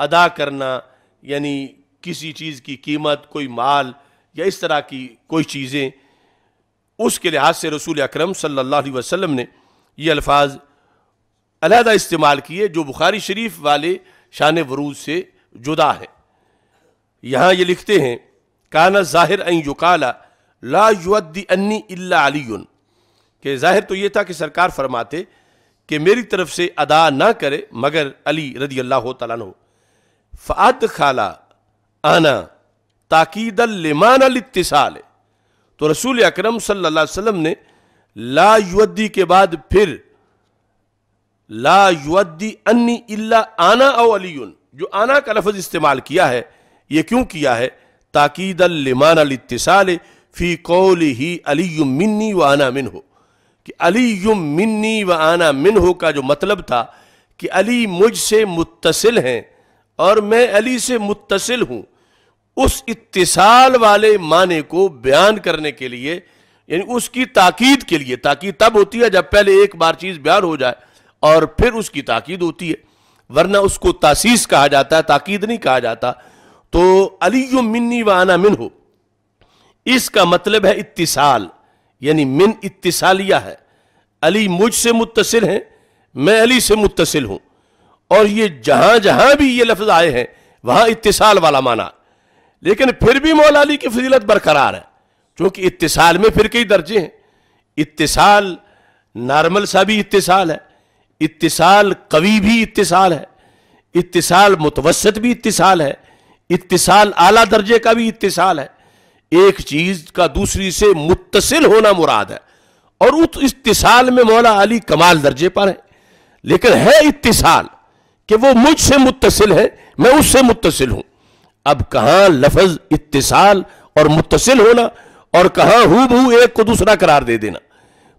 अदा करना यानी किसी चीज़ की कीमत कोई माल या इस तरह की कोई चीज़ें उसके लिहाज से रसूल अक्रम सल्लल्लाहु अलैहि वसल्लम ने ये अल्फाज अलहदा इस्तेमाल किए जो बुखारी शरीफ वाले शान वरूज से जुदा है यहाँ ये लिखते हैं काना ज़ाहिर अं युकाला ला युद्दी अन्नी इल्ला अलीन के जाहिर तो ये था कि सरकार फरमाते कि मेरी तरफ से अदा ना करे मगर अली रदी अल्लाह तु फ़ाद खाला आना ताकीद लमान इतसाल तो रसूल अक्रम सल्ला वसलम ने ला युद्दी के बाद फिर ला युद्दी अन्नी इल्ला आना और अलीन जो आना का लफज इस्तेमाल किया है ये क्यों किया है ताकीद लिमान अलितसाल फ़ी कौल ही अली मिन्नी व आना मिन हो कि अली मिन्नी व आना मिन हो का जो मतलब था कि अली मुझसे मुतसिल हैं और मैं अली से मुतसिल हूँ उस इत्तिसाल वाले माने को बयान करने के लिए यानी उसकी ताकीद के लिए ताकीद तब होती है जब पहले एक बार चीज़ बयान हो जाए और फिर उसकी ताकीद होती है वरना उसको तासीस कहा जाता है ताकीद नहीं कहा जाता तो अली मिन्नी वाना मिन हो इसका मतलब है इत्तिसाल यानी मिन इत्तिसालिया है अली मुझसे से मुतसिल हैं मैं अली से मुतसिल हूं और ये जहां जहां भी ये लफ्ज आए हैं वहां इत्तिसाल वाला माना लेकिन फिर भी मौला अली की फजीलत बरकरार है क्योंकि इत्तिसाल में फिर कई दर्जे हैं इत्तिसाल नॉर्मल सा भी इत्तिसाल है इतिसाल कवि भी इतिसाल है इतिसाल मुतवसत भी इतिसाल है इतिसाल आला दर्जे का भी इतिसाल है एक चीज का दूसरी से मुतसिल होना मुराद है और उस इतिसाल में मौला अली कमाल दर्जे पर है लेकिन है इतिसाल कि वो मुझसे मुतसिल है मैं उससे मुतसिल हूं अब कहां लफज इतिसाल और मुतसिल होना और कहां हु एक को दूसरा करार दे देना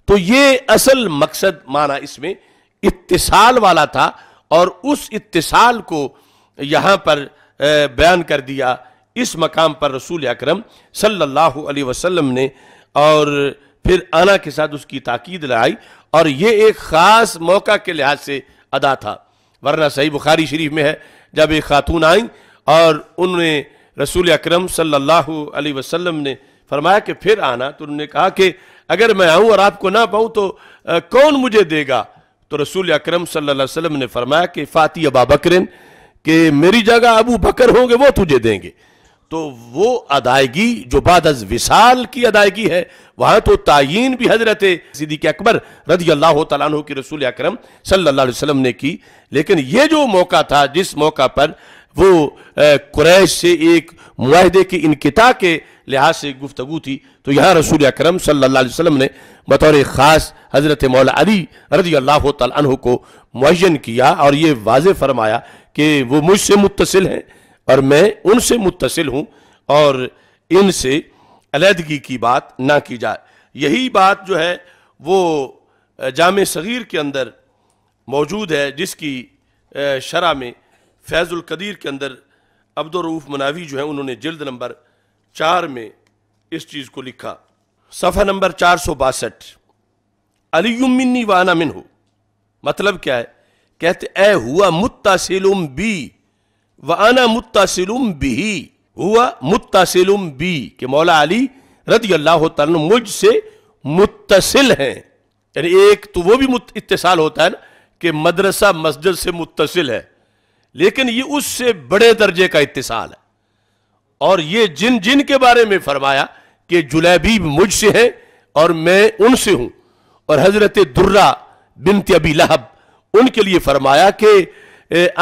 तो ये असल मकसद माना इसमें इत्तिसाल वाला था और उस इत्तिसाल को यहाँ पर बयान कर दिया इस मकाम पर रसूल अकरम सल्लल्लाहु अलैहि वसल्लम ने और फिर आना के साथ उसकी ताकीद लाई और ये एक ख़ास मौका के लिहाज से अदा था वरना सही बुखारी शरीफ में है जब एक खातून आई और उन्होंने रसूल अकरम सल्लल्लाहु अलैहि वसल्लम ने फरमाया कि फिर आना तो उन्होंने कहा कि अगर मैं आऊँ और आपको ना पाऊँ तो कौन मुझे देगा तो रसूल अक्रम सल्लम ने फरमाया कि फाति अबा बकरन कि मेरी जगह अबू बकर होंगे वो तुझे देंगे तो वो अदायगी जो बाद अज विशाल की अदायगी है वहां तो तयन भी हजरत सिद्दीक अकबर रदी अल्लाह तु की रसूल अक्रम सल्ला ने की लेकिन ये जो मौका था जिस मौका पर वो क्रैश से एक माहदे की इनकता के लिहाज से गुफ्तु थी तो यहाँ रसूल अक्रम सल्ला वसम ने बतौर ख़ास हज़रत मौला अली रजी अल्लाह तन को मुन किया और ये वाज फरमाया कि वो मुझसे मुतसिल हैं और मैं उनसे मुतसिल हूँ और इनसे अलीदगी की बात ना की जाए यही बात जो है वो जाम सग़ीर के अंदर मौजूद है जिसकी शरह में फैज़ुल्कदीर के अंदर अब्दुलरूफ़ मनावी जो है उन्होंने जल्द नंबर चार में इस चीज़ को लिखा सफा नंबर चार सौ बासठ अलीमिनी वाना मिन हो मतलब क्या है कहते ए हुआ सिलुम बी व आना सिलुम बी हुआ सिलुम बी के मौला अली रदी अल्लाह तन से मुतसिल हैं यानी एक तो वो भी इतसाल होता है ना कि मदरसा मस्जिद से मुतसिल है लेकिन ये उससे बड़े दर्जे का इतसाल है और ये जिन जिन के बारे में फरमाया कि जुलैबी मुझसे है और मैं उनसे हूं और हजरत दुर्रा बिनत अबी लहब उनके लिए फरमाया कि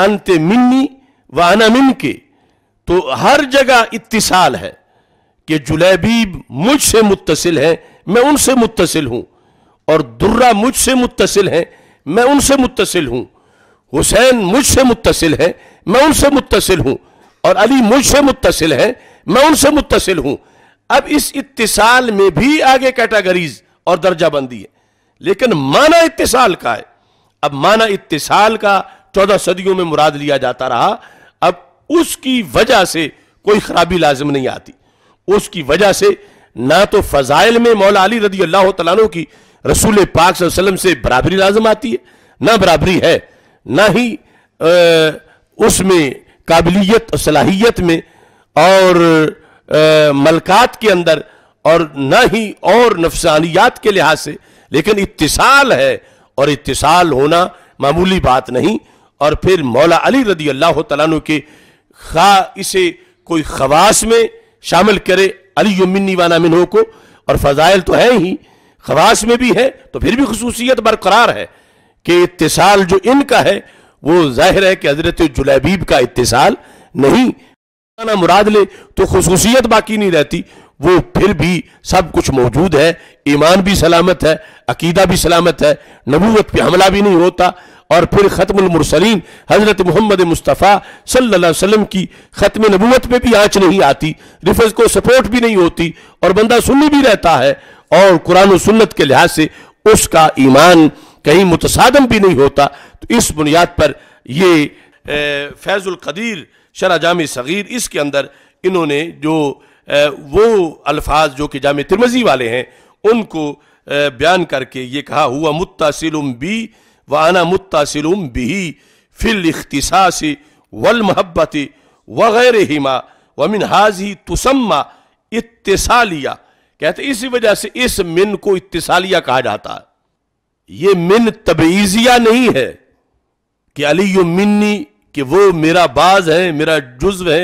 अंत मिन्नी व आना मिन के तो हर जगह इतिसाल है कि जुलैबीब मुझसे मुतसिल है मैं उनसे मुतसिल हूं और दुर्रा मुझसे मुतसिल है मैं उनसे मुतसिल हूं हुसैन मुझसे मुतसिल है मैं उनसे मुतसिल हूं और अली मुझसे मुतसिल है मैं उनसे मुतसिल हूं अब इस इतिसाल में भी आगे कैटेगरीज और दर्जा बंदी है लेकिन माना इतिसाल का है अब माना इतिसाल का चौदह सदियों में मुराद लिया जाता रहा अब उसकी वजह से कोई खराबी लाजम नहीं आती उसकी वजह से ना तो फजाइल में मौला अली रदी अल्लाह तु की रसूल पाक वसलम से बराबरी लाजम आती है ना बराबरी है ना ही उसमें काबिलियत और सलाहियत में और मलकात के अंदर और न ही और नफसानियात के लिहाज से लेकिन इतिसाल है और इतिसाल होना मामूली बात नहीं और फिर मौला अली रदी अल्लाह तु के खा इसे कोई खवास में शामिल करे अली मिन्नी वाना मिनहो को और फ़जाइल तो है ही खवास में भी है तो फिर भी खसूसियत बरकरार है कि इतिसाल जो इनका है वो जाहिर है कि हज़रत जुलैबीब का इतिसाल नहीं ना मुराद ले तो खसूसियत बाकी नहीं रहती वो फिर भी सब कुछ मौजूद है ईमान भी सलामत है अकीदा भी सलामत है नबूत पे हमला भी नहीं होता और फिर ख़त्मसलिन हज़रत मोहम्मद मुस्तफ़ा सल्ला वसम की ख़त्म नबूत पे भी आँच नहीं आती रिफज को सपोर्ट भी नहीं होती और बंदा सुनी भी रहता है और कुरान सुन्नत के लिहाज से उसका ईमान कहीं मुतसादम भी नहीं होता तो इस बुनियाद पर ये फैज़ुल कदीर शरा जाम सग़ीर इसके अंदर इन्होंने जो वो अल्फाज जो कि जाम तिरमजी वाले हैं उनको बयान करके ये कहा हुआ मुतासिलुम बी वाना मुतासिलुम बी फिल इख्तिसासी वल महब्बती वगैर हिमा वमिन हाजी तुसम्मा इतसालिया कहते इसी वजह से इस मिन को इतसालिया कहा जाता है ये मिन तबीजिया नहीं है कि अली मिन्नी कि वो मेरा बाज है मेरा जुज्व है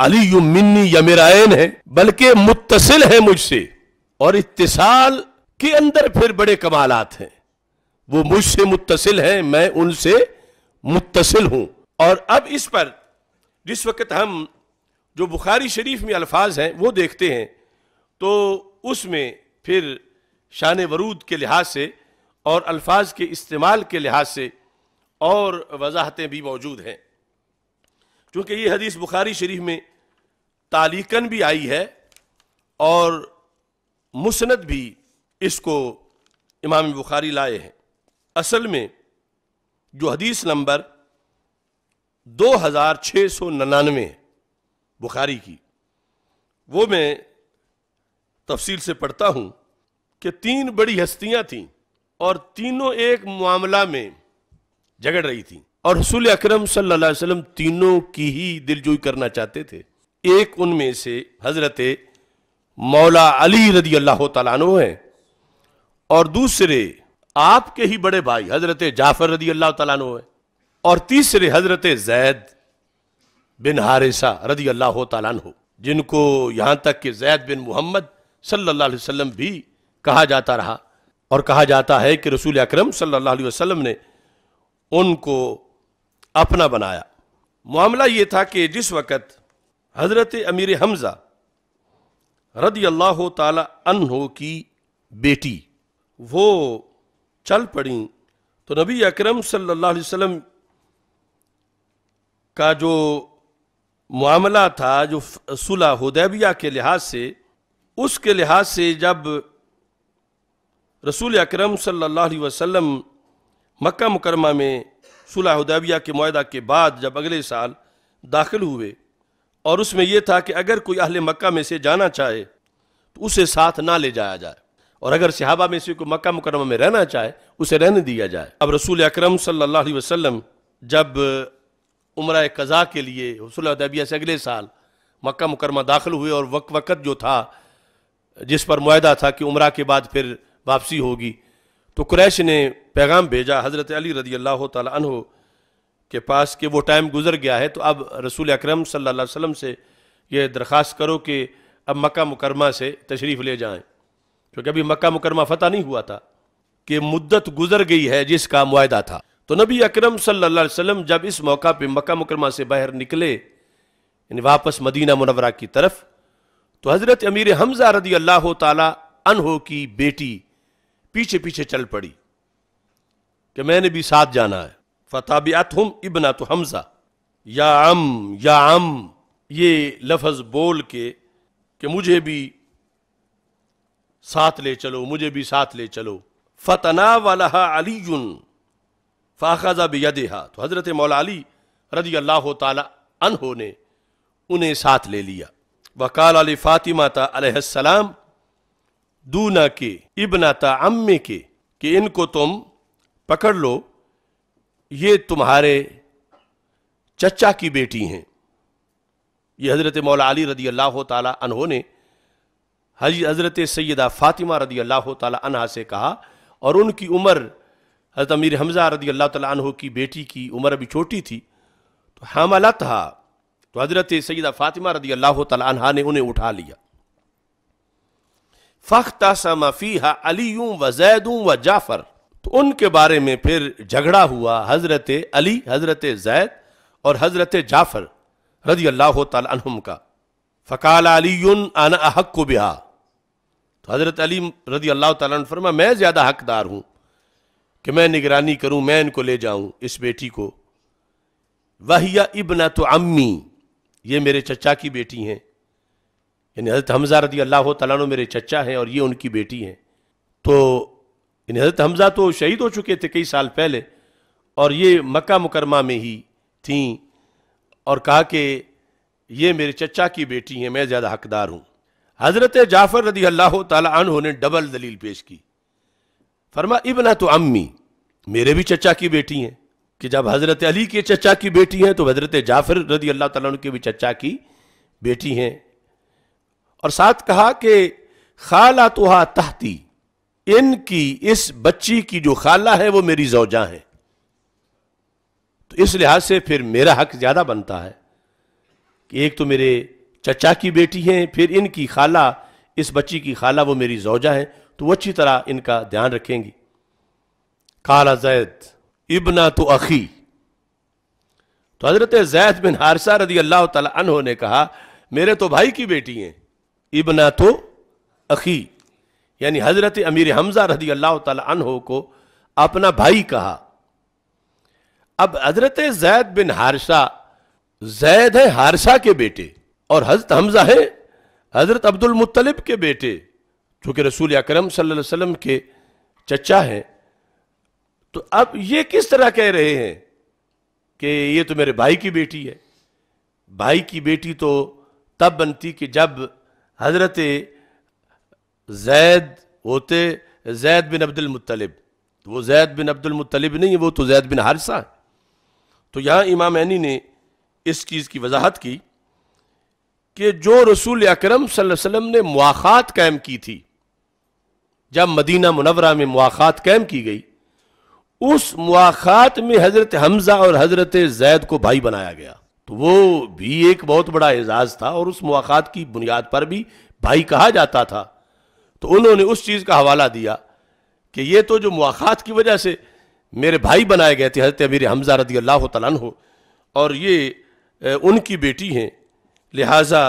अली यू मिन्नी या मेरा ऐन है बल्कि मुतसिल है मुझसे और इतिसाल के अंदर फिर बड़े कमालात हैं वो मुझसे मुतसिल हैं मैं उनसे मुतसिल हूं और अब इस पर जिस वक्त हम जो बुखारी शरीफ में अल्फाज हैं वो देखते हैं तो उसमें फिर शान वरूद के लिहाज से और अल्फाज के इस्तेमाल के लिहाज से और वजाहतें भी मौजूद हैं चूँकि ये हदीस बुखारी शरीफ में तालीकन भी आई है और मुसनद भी इसको इमाम बुखारी लाए हैं असल में जो हदीस नंबर दो हज़ार छः सौ निन्यानवे बुखारी की वो मैं तफसील से पढ़ता हूँ कि तीन बड़ी हस्तियाँ थीं और तीनों एक मामला में झगड़ रही थी और रसूल अक्रम सल्लाम तीनों की ही दिलजोई करना चाहते थे एक उनमें से हजरत मौला अली रदी अल्लाह तु है और दूसरे आपके ही बड़े भाई हजरत जाफर रदी अल्लाह तु है और तीसरे हजरत जैद बिन हारिसा रदी अल्लाह तु जिनको यहां तक कि जैद बिन मोहम्मद सल्लाम भी कहा जाता रहा और कहा जाता है कि रसूल अक्रम सल्लल्लाहु ने उनको अपना बनाया मामला ये था कि जिस वक़्त हज़रत अमीर हमज़ा रदी अल्लाह तहो की बेटी वो चल पड़ी तो नबी अकरम सल्लल्लाहु अलैहि वसल्लम का जो मामला था जो सुलह हदैबिया के लिहाज से उसके लिहाज से जब रसूल अकरम सल्लल्लाहु अलैहि वसल्लम मक्का मुकरमा में सुलह उदैबिया के माहा के बाद जब अगले साल दाखिल हुए और उसमें यह था कि अगर कोई अहल मक्का में से जाना चाहे तो उसे साथ ना ले जाया जाए और अगर सिहाबा में से कोई मक्का मुकरमा में रहना चाहे उसे रहने दिया जाए अब रसूल अक्रम सम जब उम्र कज़ा के लिए उदैबिया से अगले साल मक्का मुकरमा दाखिल हुए और वक्त वक़्त जो था जिस पर माहा था कि उम्र के बाद फिर वापसी होगी तो क्रैश ने पैगाम भेजा हज़रत अली रदी अल्लाह तह के पास कि वो टाइम गुजर गया है तो अब रसूल अक्रम सल्ला वसम से ये दरख्वास्त करो कि अब मक्का मुकरमा से तशरीफ़ ले जाएँ क्योंकि अभी मक्का मुकरमा फ़तह नहीं हुआ था कि मुद्दत गुजर गई है जिसका माहा था तो नबी अक्रम सल्लम जब इस मौका पर मक् मुकरमा से बाहर निकले यानी वापस मदीना मुनवरा की तरफ तो हज़रत अमीर हमजा रदी अल्लाह तन की बेटी पीछे पीछे चल पड़ी कि मैंने भी साथ जाना है फताबियात हम इबना तो हमजा या अम या अम ये लफज बोल के कि मुझे भी साथ ले चलो मुझे भी साथ ले चलो फतना वाला अली भी बेदहा तो हज़रत मौला अली रदी अल्लाह तहो ने उन्हें साथ ले लिया वकाल अली फ़ातिमा तलम दूना के इबना ता अम्मे के कि इनको तुम पकड़ लो ये तुम्हारे चचा की बेटी हैं ये हज़रत मौला अली रदी अल्लाह अनहो ने हज़रत सैदा फ़ातिमा रदी अल्लाह तहा से कहा और उनकी उम्र हज़रत अमीर हमज़ा रदी अल्लाह तहो की बेटी की उम्र अभी छोटी थी तो हमला था तो हज़रत सैदा फ़ातिमा रदी अल्लाह तहा ने उन्हें उठा लिया फ़ख्ता समाफ़ी हा अली व जैदू व जाफ़र तो उनके बारे में फिर झगड़ा हुआ हज़रत अली हज़रत जैद और हज़रत जाफ़र रज़ी अल्लाह तुम का फ़काल अली अहक को बिहा तो हज़रत अली रजी अल्लाह तरमा मैं ज़्यादा हकदार हूं कि मैं निगरानी करूं मैं इनको ले जाऊं इस बेटी को वहिया इबना तो अम्मी ये मेरे चचा की बेटी हैं यानी हज़रत हमजा रदी अल्लाह तला मेरे चचा हैं और ये उनकी बेटी हैं तो यानी हज़रत हमज़ा तो शहीद हो चुके थे कई साल पहले और ये मक्का मुकरमा में ही थीं और कहा कि ये मेरे चचा की बेटी हैं मैं ज़्यादा हकदार हूँ हज़रत जाफ़र रदी अल्लाह तन ने डबल दलील पेश की फरमा इबना तो अम्मी मेरे भी चचा की बेटी हैं कि जब हज़रत अली के चचा की बेटी हैं तो हज़रत जाफ़र रदी अल्लाह तन के भी चचा की बेटी हैं और साथ कहा कि खाला तो तहती इनकी इस बच्ची की जो खाला है वो मेरी जौजा है तो इस लिहाज से फिर मेरा हक ज्यादा बनता है कि एक तो मेरे चचा की बेटी हैं फिर इनकी खाला इस बच्ची की खाला वो मेरी जौजा है तो वो अच्छी तरह इनका ध्यान रखेंगी काला जैद इबना तो अखी तो हजरत जैद बिन हारसा रदी अल्लाह तला ने कहा मेरे तो भाई की बेटी हैं इबना तो अखी यानी हज़रत अमीर हमज़ा रदी अल्लाह तहो को अपना भाई कहा अब हज़रत जैद बिन हारसा जैद है हारसा के बेटे और हज़रत हमज़ा है हज़रत अब्दुल मुतलिब के बेटे चूंकि रसूल अक्रम सलम के चचा हैं तो अब ये किस तरह कह रहे हैं कि ये तो मेरे भाई की बेटी है भाई की बेटी तो तब बनती कि जब हज़रत जैद होते जैद बिन अब्दुलमतलब तो वो जैद बिन अब्दुलमतलब नहीं है वो तो जैद बिन हारसा है तो यहाँ इमाम ऐनी ने इस चीज़ की वजाहत की कि जो रसूल अक्रम वसम ने मुआखात कायम की थी जब मदीना मुनवरा में मुआखात कायम की गई उस मुआखात में हज़रत हमज़ा और हज़रत जैद को भाई बनाया गया तो वो भी एक बहुत बड़ा एजाज़ था और उस मुआखात की बुनियाद पर भी भाई कहा जाता था तो उन्होंने उस चीज़ का हवाला दिया कि ये तो जो मुआखात की वजह से मेरे भाई बनाए गए थे हजरत अमीर हमजा रदी अल्लाह तन हो और ये उनकी बेटी हैं लिहाजा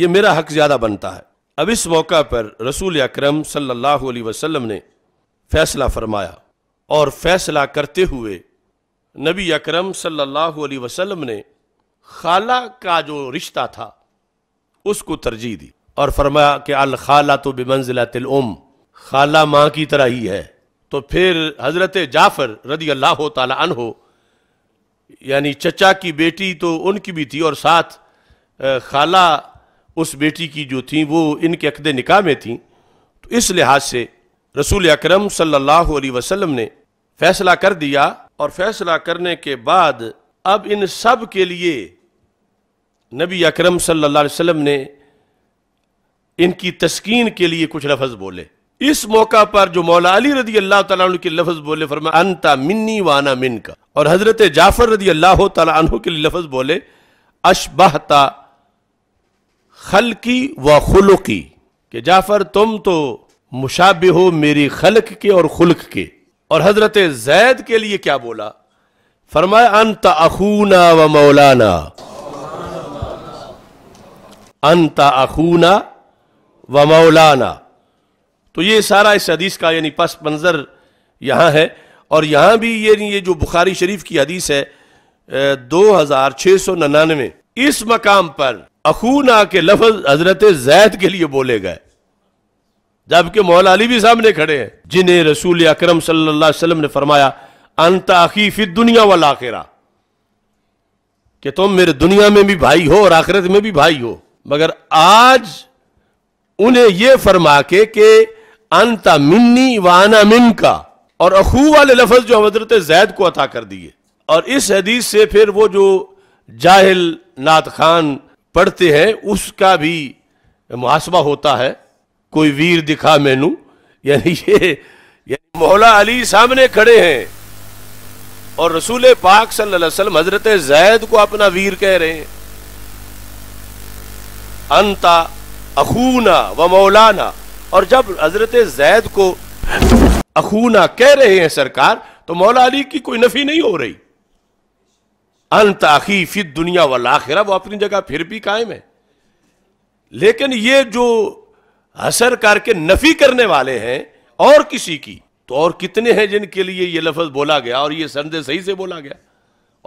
ये मेरा हक ज़्यादा बनता है अब इस मौका पर रसूल अक्रम सल्ला वसलम ने फैसला फरमाया और फैसला करते हुए नबी अक्रम सल्ला वसलम ने खाला का जो रिश्ता था उसको तरजीह दी और फरमाया कि अल खाला तो बेमंजिला तिलम खाला माँ की तरह ही है तो फिर हज़रत जाफ़र रदी अल्लाह तन हो यानी चचा की बेटी तो उनकी भी थी और साथ खाला उस बेटी की जो थी वो इनके अकद निकाह में थी तो इस लिहाज से रसूल अक्रम सल्लल्लाहु वसलम ने फैसला कर दिया और फैसला करने के बाद अब इन सब के लिए नबी अकरम सल्ला वसलम ने इनकी तस्कीन के लिए कुछ लफज बोले इस मौका पर जो मौला अली रदी अल्लाह तु के लफज बोले फरमा अनता मिन्नी वाना मिन का और हजरत जाफर रदी अल्लाह तु के लिए लफज बोले अशबहता खल की व खुल की जाफर तुम तो मुशाबे हो मेरी खलक के और खुलक के और हजरत जैद के लिए क्या बोला फरमाए अंत अखूना व मौलाना अंत अखूना व मौलाना तो ये सारा इस हदीस का यानी पस मंज़र यहाँ है और यहाँ भी ये ये जो बुखारी शरीफ की हदीस है दो हज़ार छः सौ नन्यानवे इस मकाम पर अखूना के लफज हजरत जैद के लिए बोले गए जबकि मौला अली भी सामने खड़े हैं जिन्हें रसूल अक्रम सल्लाम ने फरमाया अंताखी फिर दुनिया वाला आखिरा कि तुम मेरे दुनिया में भी भाई हो और आखिरत में भी भाई हो मगर आज उन्हें यह फरमा के कि अंता मिन्नी वाना मिन का और अखू वाले लफज जो हजरत जैद को अता कर दिए और इस हदीस से फिर वो जो जाहिल नात खान पढ़ते हैं उसका भी मुहासबा होता है कोई वीर दिखा मैनू यानी ये यानी मौला अली सामने खड़े हैं और रसूल पाक सल्लम हजरत जैद को अपना वीर कह रहे हैं अंता अखूना व मौलाना और जब हजरत जैद को अखूना कह रहे हैं सरकार तो मौला अली की कोई नफी नहीं हो रही अंत आखी दुनिया वाल आखिरा वो अपनी जगह फिर भी कायम है लेकिन ये जो असर करके नफी करने वाले हैं और किसी की तो और कितने हैं जिनके लिए ये लफज बोला गया और ये संदे सही से बोला गया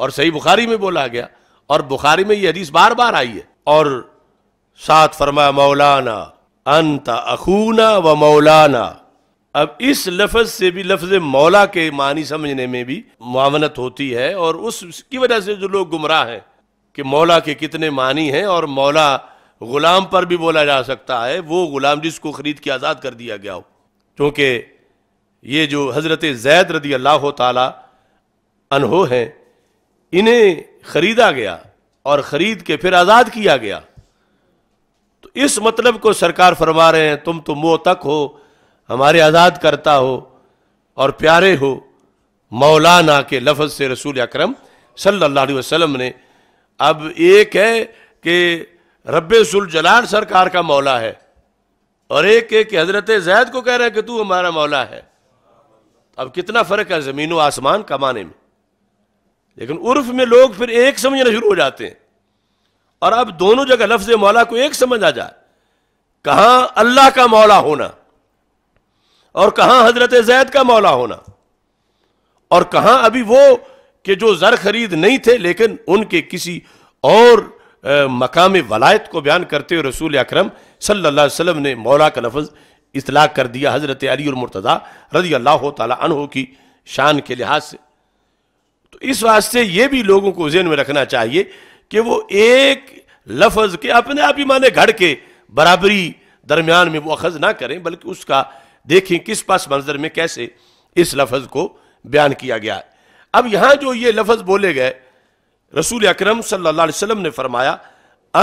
और सही बुखारी में बोला गया और बुखारी में ये हदीस बार बार आई है और साथ फरमा मौलाना अंत अखूना व मौलाना अब इस लफज से भी लफज मौला के मानी समझने में भी मावनत होती है और उसकी वजह से जो लोग गुमराह हैं कि मौला के कितने मानी हैं और मौला गुलाम पर भी बोला जा सकता है वो गुलाम जिसको खरीद के आज़ाद कर दिया गया हो क्योंकि ये जो हज़रत जैद रदी अल्लाह तहो हैं इन्हें खरीदा गया और ख़रीद के फिर आज़ाद किया गया इस मतलब को सरकार फरमा रहे हैं तुम तो मोहतक हो हमारे आज़ाद करता हो और प्यारे हो मौलाना के लफज से रसूल अक्रम सल्लल्लाहु अलैहि वसल्लम ने अब एक है कि रब जलाल सरकार का मौला है और एक है कि हज़रत जैद को कह रहे हैं कि तू हमारा मौला है अब कितना फ़र्क है ज़मीन व आसमान कमाने में लेकिन उर्फ में लोग फिर एक समझना शुरू हो जाते हैं और अब दोनों जगह लफ्ज मौला को एक समझ आ जाए कहा अल्लाह का मौला होना और कहा हजरत जैद का मौला होना और कहा अभी वो कि जो जर खरीद नहीं थे लेकिन उनके किसी और मकाम वलायत को बयान करते हुए रसूल अक्रम सल्लाम ने मौला का लफज इतलाक कर दिया हज़रत अली और मुर्तदा रजी अल्लाह तला की शान के लिहाज से तो इस वास्ते ये भी लोगों को जेन में रखना चाहिए कि वो एक लफज के अपने आप ही माने घड़ के बराबरी दरमियान में वो अखज ना करें बल्कि उसका देखें किस पास मंजर में कैसे इस लफज को बयान किया गया है अब यहां जो ये लफज बोले गए रसूल अक्रम सल्लाम ने फरमाया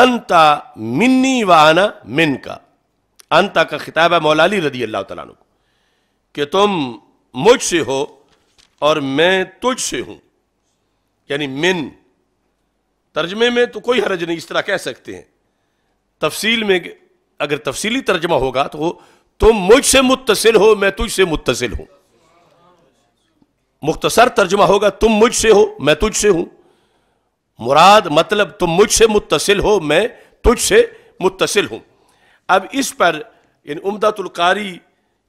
अंता मिन्नी वाना मिन का अंता का खिताब है मौलाली रदी अल्लाह तु कि तुम मुझसे हो और मैं तुझसे हूं यानी मिन तर्जमे में तो कोई हरज नहीं इस तरह कह सकते हैं तफसील में अगर तफसीली तर्जमा होगा तो तुम मुझसे मुतसिल हो मैं तुझसे मुतसिल हूं मुख्तसर तर्जमा होगा तुम मुझसे हो मैं तुझसे हूं मुराद मतलब तुम मुझसे मुतसिल हो मैं तुझसे मुतसिल हूं अब इस पर इन उमदातुल्कारी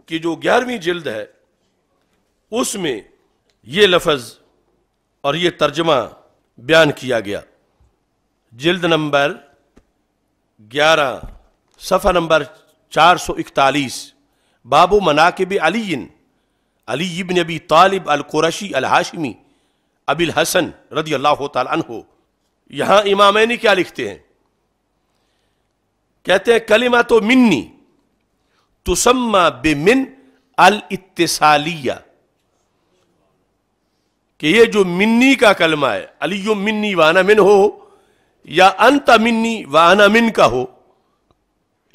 की जो ग्यारहवीं जल्द है उसमें यह लफज और यह तर्जमा बयान किया गया जिल्द नंबर 11 सफ़ा नंबर 441 बाबू मनाकब अलीन अली इबन अबी तालिब अलकुरशी अलहाशमी अबिल हसन रदी अल्लाह तहो यहाँ इमामैनी क्या लिखते हैं कहते हैं कलिमा तो मिन्नी तुसम्मा बेमिन अल इतसालिया कि ये जो मिन्नी का कलमा है अली मिन्नी वाना मिन हो या अंत अमिन्नी व अनामिन का हो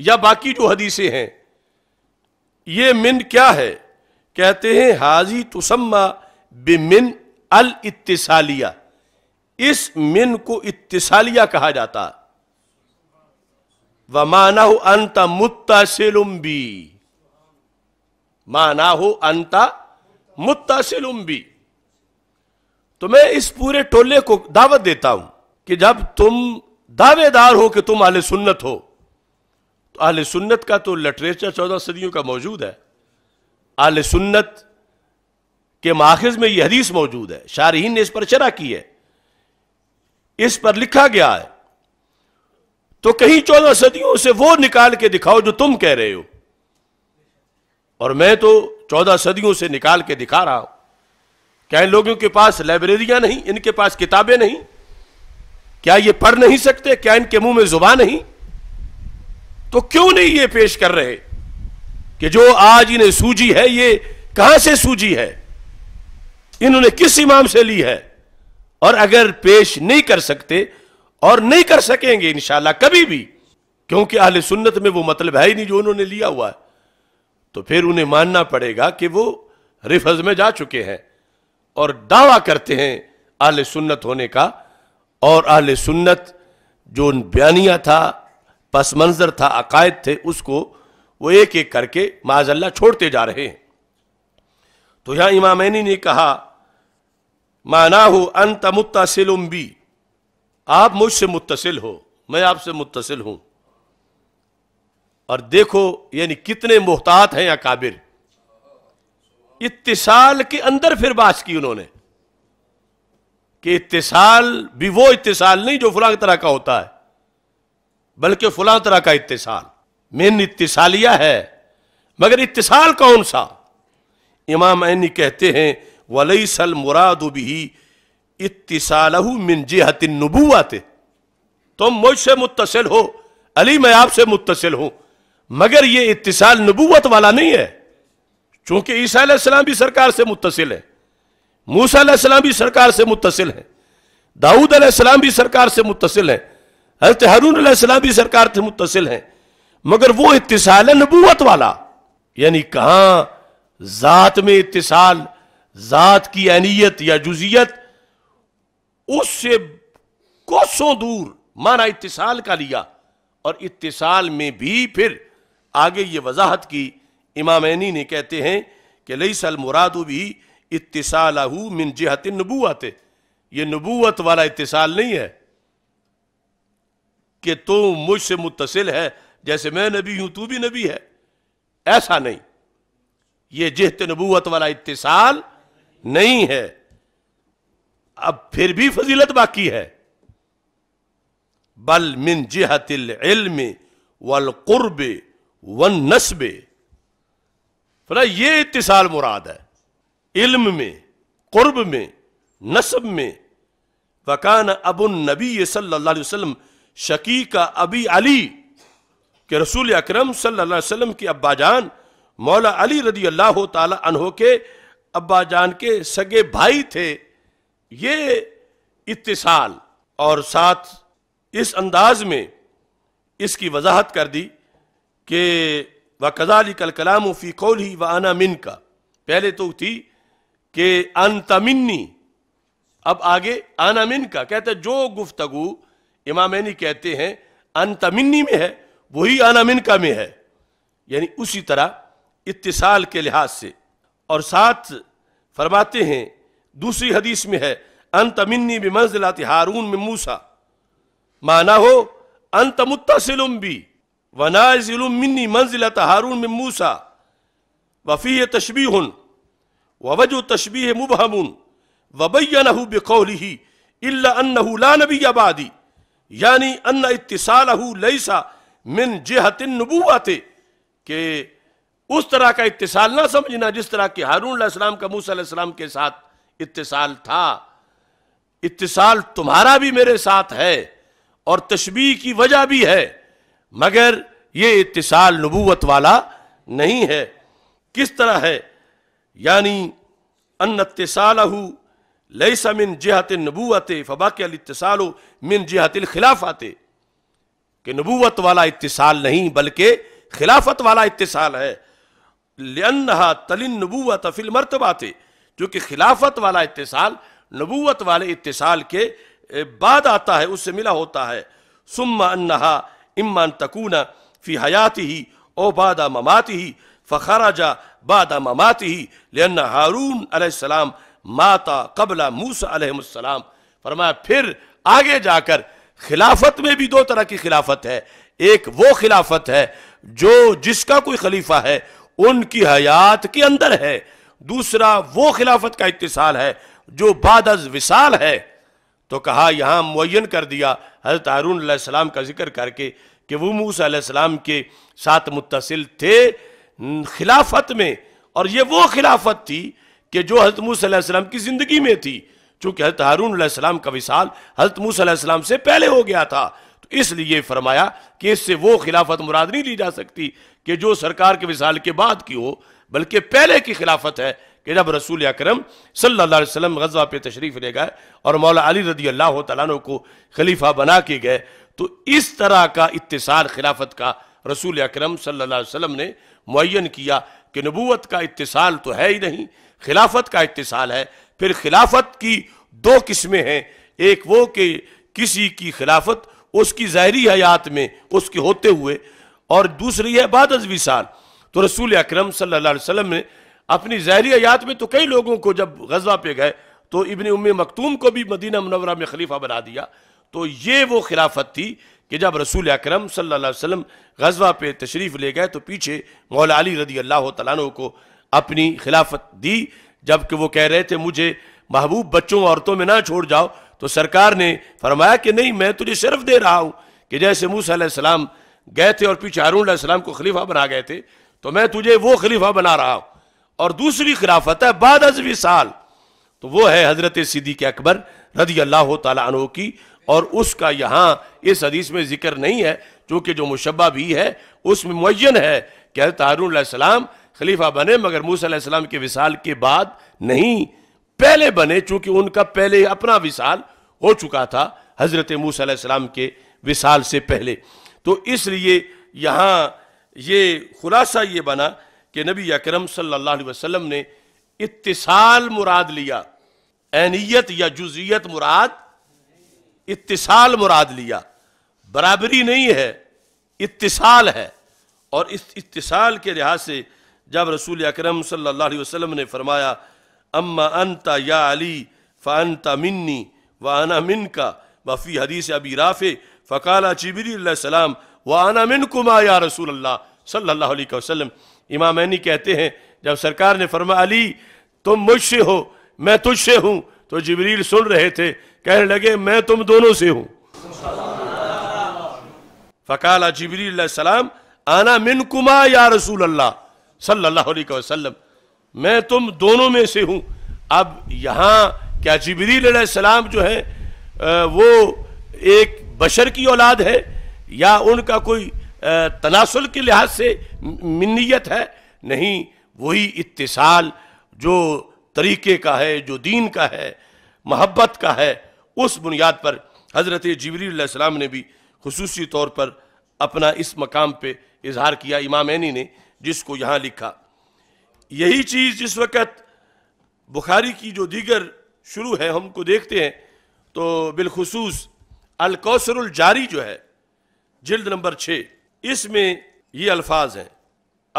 या बाकी जो हदीसें हैं ये मिन क्या है कहते हैं हाजी तुसम्मा बिमिन अल इत्तिसालिया इस मिन को इत्तिसालिया कहा जाता व माना हो अंत से बी माना हो अंता मुत्तासिलुम लुम्बी तो मैं इस पूरे टोले को दावत देता हूं कि जब तुम दावेदार हो कि तुम आले सुन्नत हो तो आले सुन्नत का तो लिटरेचर चौदह सदियों का मौजूद है आले सुन्नत के माखज में यह हदीस मौजूद है शारहीन ने इस पर शरा की है इस पर लिखा गया है तो कहीं चौदह सदियों से वो निकाल के दिखाओ जो तुम कह रहे हो और मैं तो चौदह सदियों से निकाल के दिखा रहा हूं क्या इन लोगों के पास लाइब्रेरियां नहीं इनके पास किताबें नहीं क्या ये पढ़ नहीं सकते क्या इनके मुंह में जुबा नहीं तो क्यों नहीं ये पेश कर रहे कि जो आज इन्हें सूझी है ये कहां से सूझी है इन्होंने किस इमाम से ली है और अगर पेश नहीं कर सकते और नहीं कर सकेंगे इंशाला कभी भी क्योंकि अहल सुन्नत में वो मतलब है ही नहीं जो उन्होंने लिया हुआ है तो फिर उन्हें मानना पड़ेगा कि वो रिफज में जा चुके हैं और दावा करते हैं अहल सुन्नत होने का और अहल सुन्नत जो बयानिया था पस मंज़र था अकायद थे उसको वो एक एक करके माजल्ला छोड़ते जा रहे हैं तो यहाँ इमामैनी ने कहा माना हो अंत मुतसिल भी आप मुझसे मुतसिल हो मैं आपसे मुतसिल हूँ और देखो यानी कितने मोहतात हैं या काबिर इतिसाल के अंदर फिर बात की उन्होंने कि इतिसाल भी वो इतिसाल नहीं जो फलां तरह का होता है बल्कि फलां तरह का इतिसाल मेन इतिसालिया है मगर इतिसाल कौन सा इमाम ऐनी कहते हैं वलई सल मुराद भी इतसालह मिन जिहत नबूआत तुम मुझसे मुतसिल हो अली मैं आपसे मुतसिल हूं मगर यह इतिसाल नबूवत वाला नहीं है चूंकि ईसा भी सरकार से मुतसिल है मूसा भी सरकार से मुतसिल है दाऊद अलैहिस्सलाम भी सरकार से मुतसिल है हजरत हारून भी सरकार से मुतसिल है मगर वो इतसाल नबूत वाला यानी कहां ज़ात में इतसाल ज़ात की अनियत या जुजियत उससे कोसों दूर माना इतिसाल का लिया और इतिसाल में भी फिर आगे ये वजाहत की इमामैनी ने कहते हैं कि लई सल मुरादू भी इतसालहू मिन जिहत नबूआत ये नबूत वाला इतिसाल नहीं है कि तू तो मुझसे मुतसिल है जैसे मैं नबी हूं तू भी नबी है ऐसा नहीं ये जिहत नबूत वाला इतिसाल नहीं है अब फिर भी फजीलत बाकी है बल मिन जिहतिल इल्म वल कुर्ब वन ये इतिसाल मुराद है इल्म में कुर्ब में नसब में वकान अबुल नबी सल्लल्लाहु अलैहि वसल्लम शकी का अबी अली के रसूल अकरम सल्लल्लाहु अलैहि वसल्लम की मौला अली रदी अल्लाह तहो के जान के सगे भाई थे ये इत्तिसाल और साथ इस अंदाज में इसकी वजाहत कर दी कि व कजाली कल कलाम फ़ी कौल ही व आना मिन का पहले तो थी कि अंतमिन्नी अब आगे अनामिन का कहते जो गुफ्तगु इमामी कहते हैं अंतमिन्नी में है वही अनामिन का में है यानी उसी तरह इतिसाल के लिहाज से और साथ फरमाते हैं दूसरी हदीस में है अंतमिन्नी भी मंजिलात हारून में मूसा माना हो अंत मुतसिलुम भी वनाजिलुम मिन्नी मंजिलत हारून में मूसा वफ़ी तशबी हन ववज तशबी मुबहमून वबैनहू बेकौली अल्ला नबी आबादी यानी अन्न इतसालहू लईसा मिन जहतिन नबूवाते के उस तरह का इतसाल ना समझना जिस तरह के हारून अलैहिस्सलाम का मूसा अलैहिस्सलाम के साथ इतसाल था इतसाल तुम्हारा भी मेरे साथ है और तशबी की वजह भी है मगर ये इतसाल नबूवत वाला नहीं है किस तरह है यानी अन तसालहू लईसा मिन नबूत फ़बाक अतसाल मिन जहातिल खिलाफत कि नबूत वाला इतसाल नहीं बल्कि खिलाफत वाला इतसाल है लन्हा तलिन नबूत फिल मरतबात क्योंकि खिलाफत वाला इतसाल नबूत वाले इतसाल के बाद आता है उससे मिला होता है सुम्मा अन्नहा इम्मान तकूना फ़ी हयात ही ओ बादा ममात ही जा बाद ममात ही लेना हारून अलैहिस्सलाम माता कबला मूसा अलैहिस्सलाम फरमाया फिर आगे जाकर खिलाफत में भी दो तरह की खिलाफत है एक वो खिलाफत है जो जिसका कोई खलीफा है उनकी हयात के अंदर है दूसरा वो खिलाफत का इतसाल है जो बाद विशाल है तो कहा यहाँ मुन कर दिया हजरत हारून का जिक्र करके कि वो मूसा के साथ मुतसिल थे खिलाफत में और ये वो खिलाफत थी कि जो हजरत मूसम की ज़िंदगी में थी चूंकि हजरत हारून का विशाल हजरत मूसम से पहले हो गया था तो इसलिए फरमाया कि इससे वो खिलाफत मुराद नहीं ली जा सकती कि जो सरकार के विशाल के बाद की हो बल्कि पहले की खिलाफत है कि जब रसूल अक्रम सल्लाम वसम पे तशरीफ़ ले गए और मौला अली रदी अल्लाह तु को खलीफा बना के गए तो इस तरह का इतसार खिलाफत का रसूल अक्रम सल्ला ने मुन किया कि नबूत का इतसाल तो है ही नहीं खिलाफत का इतसाल है फिर खिलाफत की दो किस्में हैं एक वो कि किसी की खिलाफत उसकी जहरी हयात में उसके होते हुए और दूसरी है बाद विसाल तो रसूल अक्रम सल्लाम ने अपनी जहरी हयात में तो कई लोगों को जब गजा पे गए तो इबन उम मकतूम को भी मदीना मनवरा में खलीफा बना दिया तो ये वो खिलाफत थी कि जब रसूल अक्रम सल्ला गजवा पे तशरीफ़ ले गए तो पीछे मौला अली रदी अल्लाह तु को अपनी खिलाफत दी जबकि वो कह रहे थे मुझे महबूब बच्चों औरतों में ना छोड़ जाओ तो सरकार ने फरमाया कि नहीं मैं तुझे सिर्फ दे रहा हूँ कि जैसे मूसम गए थे और पीछे हारून को खलीफा बना गए थे तो मैं तुझे वो खलीफा बना रहा हूँ और दूसरी खिलाफत है बाद अजवी साल तो वो है हज़रत सिद्दीक अकबर रदी अल्लाह तु की और उसका यहाँ इस हदीस में जिक्र नहीं है चूंकि जो मुशबा भी है उसमें मुयन है कि हजरत हारून खलीफा बने मगर मूसम के विशाल के बाद नहीं पहले बने चूंकि उनका पहले अपना विसाल हो चुका था हज़रत मूसम के विसाल से पहले तो इसलिए यहाँ ये खुलासा ये बना कि नबी अकरम सल्लाम ने इतिसाल मुराद लिया एनियत या जुजियत मुराद इतिसाल मुराद लिया बराबरी नहीं है इतिसाल है और इस इतिसाल के लिहाज से जब रसूल अकरम सल्लल्लाहु अलैहि वसल्लम ने फरमाया अम्मा अंता या अली फ़ानता मिन्नी आना मिन का वफ़ी हदीस अबी राफ़े फ़काला व आना मिन कुमा या रसूल अल्लाह सल्लल्लाहु अलैहि वसल्लम इमाम कहते हैं जब सरकार ने फरमा अली तुम मुझसे हो मैं तुझसे हूँ तो जबरील सुन रहे थे कहने लगे मैं तुम दोनों से हूं फ़काल सलाम आना मिन कुमा या रसूल अल्लाह सल्लल्लाहु अलैहि वसल्लम मैं तुम दोनों में से हूं अब यहाँ क्या जबरील सलाम जो है वो एक बशर की औलाद है या उनका कोई तनासुल के लिहाज से मिनीत है नहीं वही इत्तिसाल जो तरीके का है जो दीन का है मोहब्बत का है उस बुनियाद पर हज़रत जबरीसम ने भी खसूसी तौर पर अपना इस मकाम पर इजहार किया इमाम ऐनी ने जिसको यहाँ लिखा यही चीज़ जिस वक़्त बुखारी की जो दीगर शुरू है हमको देखते हैं तो बिलखसूस अलकौसरजारी जो है जल्द नंबर छः इसमें ये अल्फाज हैं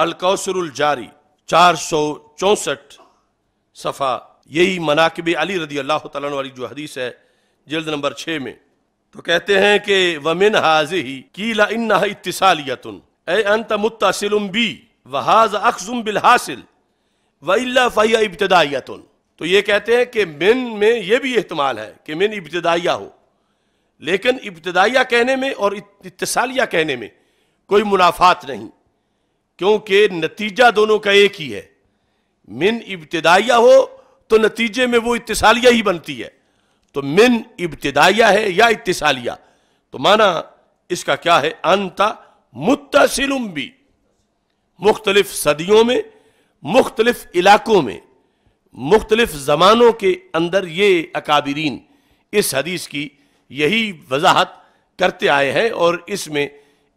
अलकौसरजारी चार सौ चौंसठ सफ़ा यही मनाकब अली रदी अल्लाह तला वाली जो हदीस है जल्द नंबर छ में तो कहते हैं कि वमिन हाज ही कीला इन्ना इतसालियतुन अंत मुतसिलुम बी वहाज अक्सुम बिल हासिल वल्ला फ़ैया इब्तदायतुन तो ये कहते हैं कि मिन में यह भी अहतमाल है कि मिन इब्तदाइया हो लेकिन इब्तदाया कहने में और इतसालिया कहने में कोई मुनाफात नहीं क्योंकि नतीजा दोनों का एक ही है मिन इब्तदाइया हो तो नतीजे में वो इतसालिया ही बनती है तो मिन इब्तदाइया है या इतिसालिया तो माना इसका क्या है अंता मुतसिलुम भी मुख्तलिफ सदियों में मुख्तलिफ इलाकों में मुख्तलिफ ज़मानों के अंदर ये अकाबरीन इस हदीस की यही वजाहत करते आए हैं और इसमें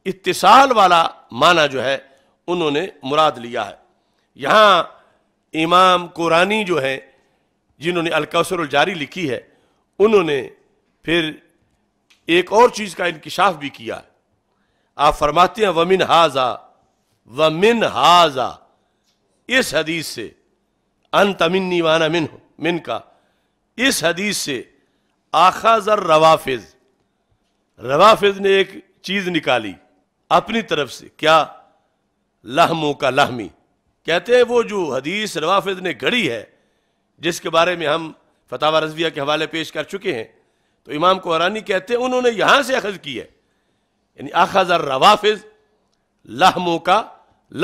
इत्तिसाल वाला माना जो है उन्होंने मुराद लिया है यहाँ इमाम कुरानी जो है जिन्होंने अलकसर जारी लिखी है उन्होंने फिर एक और चीज का इंकशाफ भी किया आप फरमाते हैं वमिन हाजा वमिन हाजा इस हदीस से अन तमिन वाना मिन मिन का इस हदीस से आखाजर रवाफिज रवाफिज ने एक चीज निकाली अपनी तरफ से क्या लहमों का लहमी कहते हैं वो जो हदीस रवाफिज ने गढ़ी है जिसके बारे में हम फतावा रजविया के हवाले पेश कर चुके हैं तो इमाम कोहरानी कहते हैं उन्होंने यहाँ से अखज की है यानी अखज और रवाफिज लहमों का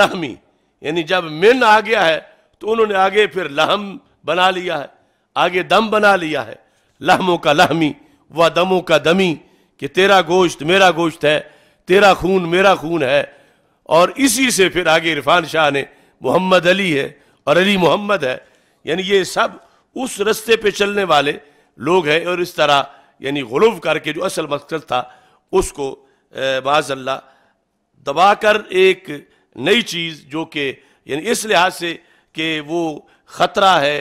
लहमी यानी जब मिन आ गया है तो उन्होंने आगे फिर लहम बना लिया है आगे दम बना लिया है लहमों का लहमी व दमों का दमी कि तेरा गोश्त मेरा गोश्त है तेरा खून मेरा खून है और इसी से फिर आगे इरफान शाह ने मोहम्मद अली है और अली मोहम्मद है यानी ये सब उस रस्ते पे चलने वाले लोग हैं और इस तरह यानी गुलव करके जो असल मकसद था उसको माजल्ला दबाकर एक नई चीज़ जो कि यानी इस लिहाज से कि वो ख़तरा है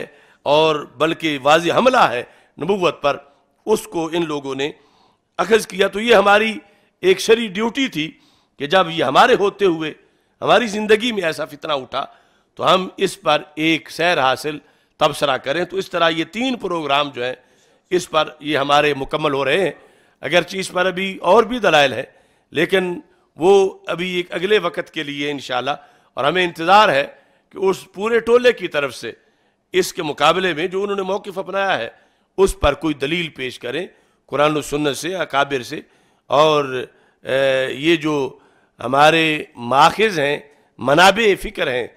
और बल्कि वाज हमला है नबूत पर उसको इन लोगों ने अखज़ किया तो ये हमारी एक शरी ड्यूटी थी कि जब ये हमारे होते हुए हमारी ज़िंदगी में ऐसा फितना उठा तो हम इस पर एक सैर हासिल तबसरा करें तो इस तरह ये तीन प्रोग्राम जो हैं इस पर ये हमारे मुकम्मल हो रहे हैं अगर इस पर अभी और भी दलाइल है लेकिन वो अभी एक अगले वक्त के लिए इन और हमें इंतज़ार है कि उस पूरे टोले की तरफ से इसके मुकाबले में जो उन्होंने मौक़ अपनाया है उस पर कोई दलील पेश करें कुरान सुन्नत से अकाबिर से और ये जो हमारे माखज़ हैं मनाब फ़िक्र हैं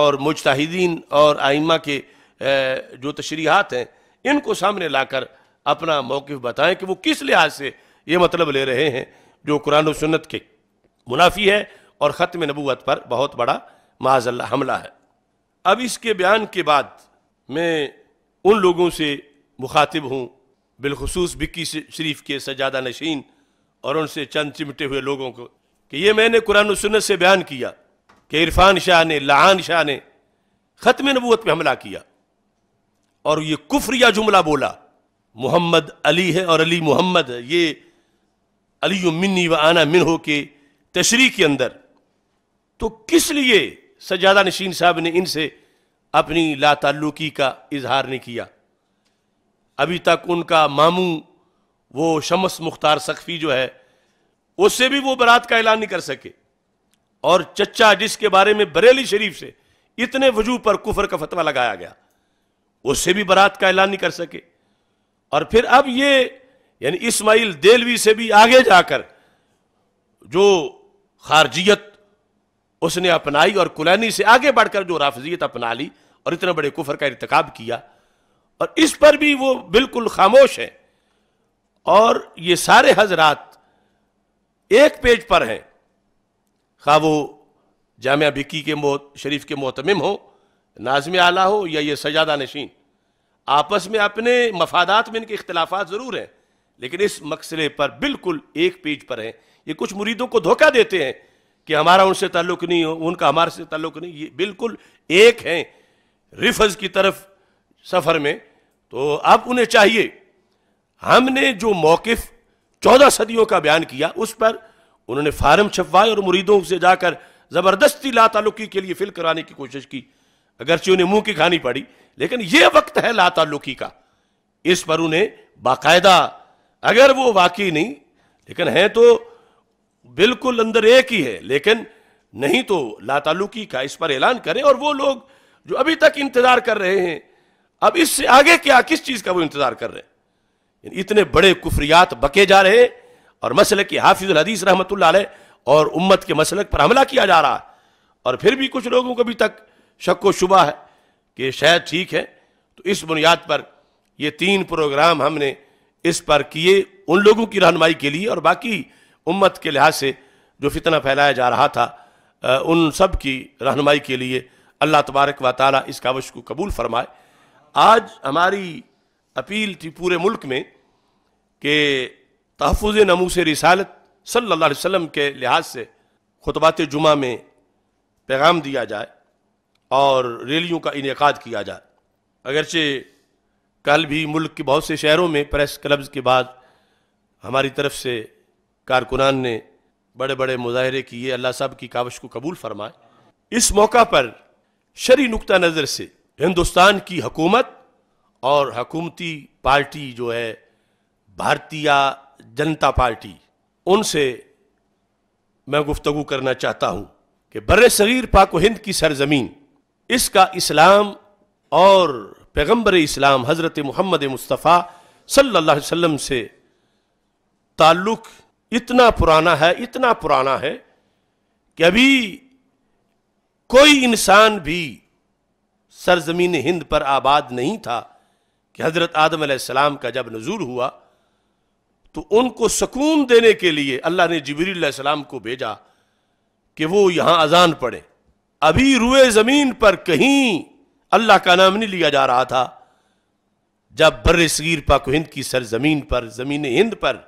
और मुजाहिदीन और आइमा के जो तशरीहत हैं इनको सामने लाकर अपना मौक़ बताएं कि वो किस लिहाज से ये मतलब ले रहे हैं जो कुरान सुन्नत के मुनाफी है और ख़त्म नबूत पर बहुत बड़ा माजल्ला हमला है अब इसके बयान के बाद मैं उन लोगों से मुखातिब हूँ बिलखसूस बिक्की शरीफ के सजादा नशीन और उनसे चंद चिमटे हुए लोगों को कि ये मैंने कुरान सुन्नत से बयान किया कि इरफान शाह ने लहान शाह ने ख़त्म नबूत पर हमला किया और ये कुफरिया जुमला बोला मोहम्मद अली है और अली मोहम्मद है ये अली मिन्नी व आना मिन हो के तशरी के अंदर तो किस लिए सजादा नशीन साहब ने इनसे अपनी लाताल्लुकी का इजहार नहीं किया अभी तक उनका मामू वो शमस मुख्तार सख्फी जो है उससे भी वो बरात का ऐलान नहीं कर सके और चच्चा जिसके बारे में बरेली शरीफ से इतने वजू पर कुफर का फतवा लगाया गया उससे भी बारात का ऐलान नहीं कर सके और फिर अब ये यानी इस्माइल देलवी से भी आगे जाकर जो खारजियत उसने अपनाई और कुलैनी से आगे बढ़कर जो राफजियत अपना ली और इतने बड़े कुफर का इरतकब किया और इस पर भी वो बिल्कुल खामोश हैं और ये सारे हजरात एक पेज पर हैं खा वो जामिया बिकी के मोत शरीफ के मोतम हो नाजम आला हो या ये सजादा नशीन आपस में अपने मफादात में इनके इख्तलाफा ज़रूर हैं लेकिन इस मसले पर बिल्कुल एक पेज पर हैं ये कुछ मुरीदों को धोखा देते हैं कि हमारा उनसे ताल्लुक नहीं हो उनका हमारे से ताल्लुक नहीं ये बिल्कुल एक हैं रिफज की तरफ सफ़र में तो अब उन्हें चाहिए हमने जो मौकफ चौदह सदियों का बयान किया उस पर उन्होंने फार्म छपवाए और मुरीदों से जाकर ज़बरदस्ती ला लातालुकी के लिए फिल कराने की कोशिश की अगरचि उन्हें मुंह की खानी पड़ी लेकिन यह वक्त है लुकी का इस पर उन्हें बाकायदा अगर वो वाकई नहीं लेकिन है तो बिल्कुल अंदर एक ही है लेकिन नहीं तो लाताल्लुकी का इस पर ऐलान करें और वो लोग जो अभी तक इंतजार कर रहे हैं अब इससे आगे क्या किस चीज का वो इंतजार कर रहे हैं इतने बड़े कुफरियात बके जा रहे हैं और मसल की हाफिज हदीस रहमत और उम्मत के मसलक पर हमला किया जा रहा है और फिर भी कुछ लोगों को अभी तक शक व शुबा है कि शायद ठीक है तो इस बुनियाद पर ये तीन प्रोग्राम हमने इस पर किए उन लोगों की रहनमाई के लिए और बाकी उम्मत के लिहाज से जो फितना फैलाया जा रहा था आ, उन सब की रहनमाई के लिए अल्लाह तबारक व ताली इस कावश को कबूल फरमाए आज हमारी अपील थी पूरे मुल्क में कि तहफ़ नमू से रिसालत सल्ला वसम के लिहाज से खुतबात जुमा में पैगाम दिया जाए और रैलियों का इनका किया जाए अगरचे कल भी मुल्क के बहुत से शहरों में प्रेस क्लब्स के बाद हमारी तरफ से कारकुनान ने बड़े बड़े मुजाहरे किए अल्लाह साहब की कावश को कबूल फरमाए इस मौका पर शरी नुकता नज़र से हिंदुस्तान की हकूमत और हकूमती पार्टी जो है भारतीय जनता पार्टी उनसे मैं गुफ्तु करना चाहता हूँ कि बर सग़ीर पाक हिंद की सरजमीन इसका इस्लाम और पैगम्बर इस्लाम हज़रत मोहम्मद मुस्तफ़ा सल्ला वम से ताल्लुक़ इतना पुराना है इतना पुराना है कि अभी कोई इंसान भी सरजमीन हिंद पर आबाद नहीं था कि हज़रत आदम सलाम का जब नजूर हुआ तो उनको सुकून देने के लिए अल्लाह ने जबरील सलाम को भेजा कि वो यहाँ अजान पढ़े अभी रुए जमीन पर कहीं अल्लाह का नाम नहीं लिया जा रहा था जब बर सगीर पाक हिंद की सरजमीन पर जमीन हिंद पर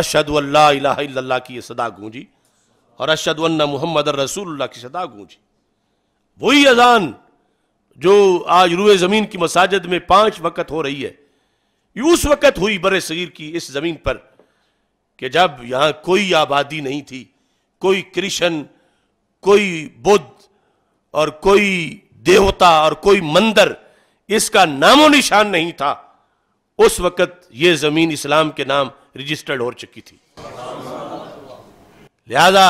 अशद अल्लाह की सदा गूंजी और अशद मोहम्मद रसूल की सदा गूंजी वही अजान जो आज रुए ज़मीन की मसाजिद में पांच वक़्त हो रही है उस वक़्त हुई बर सगीर की इस ज़मीन पर कि जब यहां कोई आबादी नहीं थी कोई क्रिशन कोई बुद्ध और कोई देवता और कोई मंदिर इसका नामो निशान नहीं था उस वक्त यह जमीन इस्लाम के नाम रजिस्टर्ड हो चुकी थी लिहाजा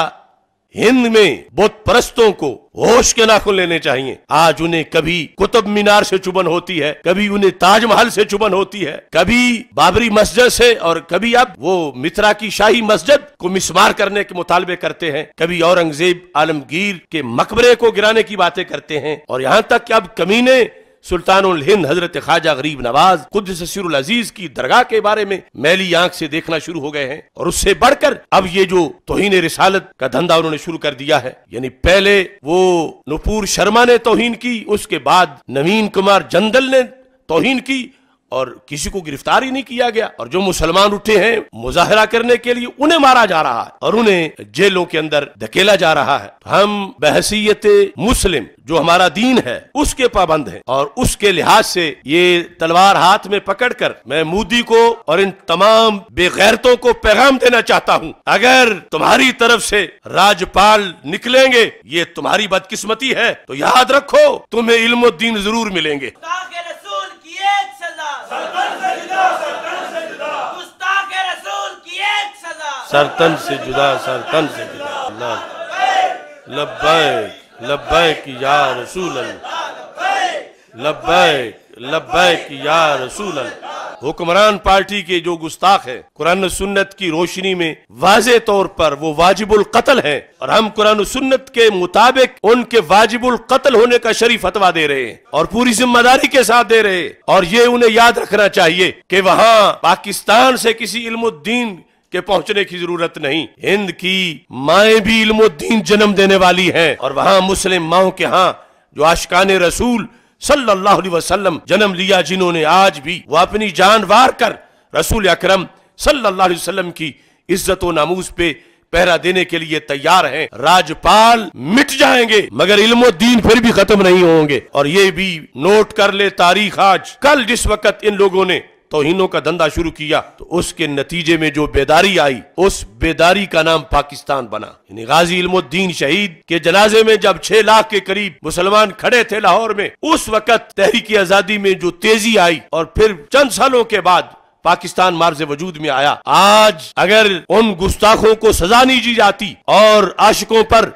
हिंद में बुद्ध परस्तों को होश के नाखून लेने चाहिए आज उन्हें कभी कुतुब मीनार से चुबन होती है कभी उन्हें ताजमहल से चुबन होती है कभी बाबरी मस्जिद से और कभी अब वो मित्रा की शाही मस्जिद को मिसमार करने के मुतालबे करते हैं कभी औरंगजेब आलमगीर के मकबरे को गिराने की बातें करते हैं और यहाँ तक कि अब कमीने सुल्तान हिंद हजरत ख्वाजा गरीब नवाज खुद ससुर अजीज की दरगाह के बारे में मैली आंख से देखना शुरू हो गए हैं और उससे बढ़कर अब ये जो तोहन रिसालत का धंधा उन्होंने शुरू कर दिया है यानी पहले वो नुपुर शर्मा ने तोहन की उसके बाद नवीन कुमार जंदल ने तोहन की और किसी को गिरफ्तार ही नहीं किया गया और जो मुसलमान उठे हैं मुजाहरा करने के लिए उन्हें मारा जा रहा है और उन्हें जेलों के अंदर धकेला जा रहा है हम बहसीत मुस्लिम जो हमारा दीन है उसके पाबंद है और उसके लिहाज से ये तलवार हाथ में पकड़कर मैं मोदी को और इन तमाम बेगैरतों को पैगाम देना चाहता हूँ अगर तुम्हारी तरफ से राजपाल निकलेंगे ये तुम्हारी बदकिस्मती है तो याद रखो तुम्हें इल्मीन दीन जरूर मिलेंगे सरतन से जुदा सरतन से जुदा जुदा लब्बैक लब्बैक या रसूल लब्बैक लब्बैक या रसूल अल्लाह हुक्मरान पार्टी के जो गुस्ताख है कुरान सुन्नत की रोशनी में वाज तौर पर वो वाजिबुल कत्ल है और हम कुरान सुन्नत के मुताबिक उनके वाजिबुल कत्ल होने का शरीफ फतवा दे रहे हैं और पूरी जिम्मेदारी के साथ दे रहे और ये उन्हें याद रखना चाहिए कि वहाँ पाकिस्तान से किसी इल्मुद्दीन के पहुंचने की जरूरत नहीं हिंद की माए भी इल्मुद्दीन जन्म देने वाली हैं और वहाँ मुस्लिम माओ के यहाँ जो आशकान रसूल सल्लल्लाहु अलैहि वसल्लम जन्म लिया जिन्होंने आज भी वो अपनी जान वार कर रसूल अकरम सल्लल्लाहु अलैहि वसल्लम की इज्जत नामूज पे पहरा देने के लिए तैयार हैं राजपाल मिट जाएंगे मगर इल्म दीन फिर भी खत्म नहीं होंगे और ये भी नोट कर ले तारीख आज कल जिस वक्त इन लोगों ने तोहिनों का धंधा शुरू किया तो उसके नतीजे में जो बेदारी आई उस बेदारी का नाम पाकिस्तान बना गाजी इल्मुद्दीन शहीद के जनाजे में जब छह लाख के करीब मुसलमान खड़े थे लाहौर में उस वक्त तहरीकी आजादी में जो तेजी आई और फिर चंद सालों के बाद पाकिस्तान मार्ज वजूद में आया आज अगर उन गुस्ताखों को सजा नहीं दी जाती और आशिकों पर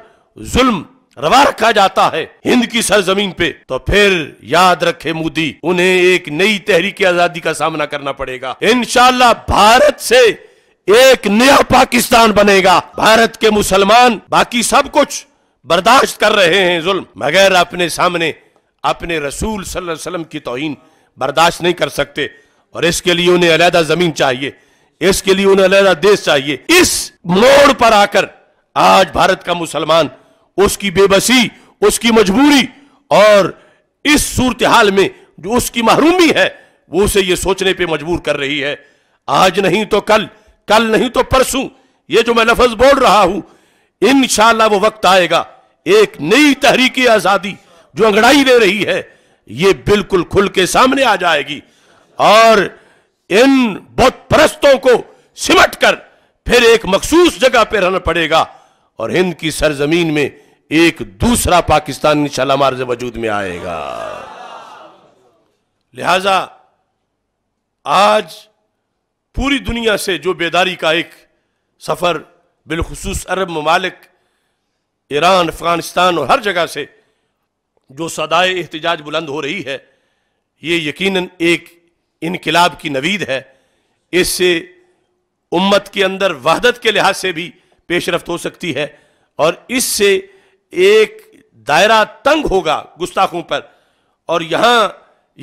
जुल्म रवा रखा जाता है हिंद की सरजमीन पे तो फिर याद रखे मोदी उन्हें एक नई तहरीक आजादी का सामना करना पड़ेगा इनशाला भारत से एक नया पाकिस्तान बनेगा भारत के मुसलमान बाकी सब कुछ बर्दाश्त कर रहे हैं जुल्म मगर अपने सामने अपने रसूल सल्लम की तोहन बर्दाश्त नहीं कर सकते और इसके लिए उन्हें अलहदा जमीन चाहिए इसके लिए उन्हें अलहदा देश चाहिए इस मोड़ पर आकर आज भारत का मुसलमान उसकी बेबसी उसकी मजबूरी और इस सूरत हाल में जो उसकी महरूमी है वो उसे ये सोचने पे मजबूर कर रही है आज नहीं तो कल कल नहीं तो परसों ये जो मैं लफज बोल रहा हूं इन वो वक्त आएगा एक नई तहरीक आजादी जो अंगड़ाई ले रही है ये बिल्कुल खुल के सामने आ जाएगी और इन बहुत परस्तों को सिमट कर फिर एक मखसूस जगह पर रहना पड़ेगा और हिंद की सरजमीन में एक दूसरा पाकिस्तान इंशाला मार्ज वजूद में आएगा लिहाजा आज पूरी दुनिया से जो बेदारी का एक सफ़र बिलखसूस अरब ममालिक ईरान अफगानिस्तान और हर जगह से जो सदाए एहतजाज बुलंद हो रही है ये यकीनन एक इनकलाब की नवीद है इससे उम्मत के अंदर वहदत के लिहाज से भी पेश तो हो सकती है और इससे एक दायरा तंग होगा गुस्ताखों पर और यहां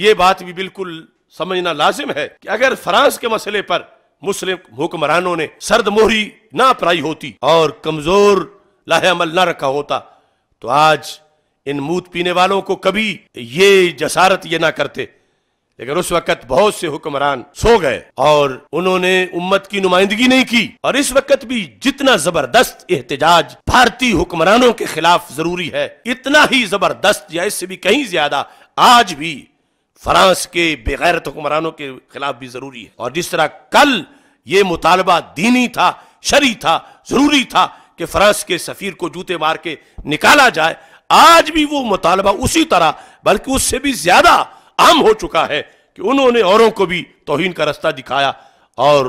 यह बात भी बिल्कुल समझना लाजिम है कि अगर फ्रांस के मसले पर मुस्लिम हुक्मरानों ने सर्द मोहरी ना अपनाई होती और कमजोर लाहे अमल ना रखा होता तो आज इन मूत पीने वालों को कभी ये जसारत ये ना करते लेकिन उस वक्त बहुत से हुक्मरान सो गए और उन्होंने उम्मत की नुमाइंदगी नहीं की और इस वक्त भी जितना जबरदस्त एहतजाज भारतीय हुक्मरानों के खिलाफ जरूरी है इतना ही जबरदस्त या इससे भी कहीं ज्यादा आज भी फ्रांस के बेगैरत हुक्मरानों के खिलाफ भी जरूरी है और जिस तरह कल ये मुतालबा दीनी था शरी था जरूरी था कि फ्रांस के सफीर को जूते मार के निकाला जाए आज भी वो मुतालबा उसी तरह बल्कि उससे भी ज्यादा आम हो चुका है कि उन्होंने औरों को भी तोहन का रास्ता दिखाया और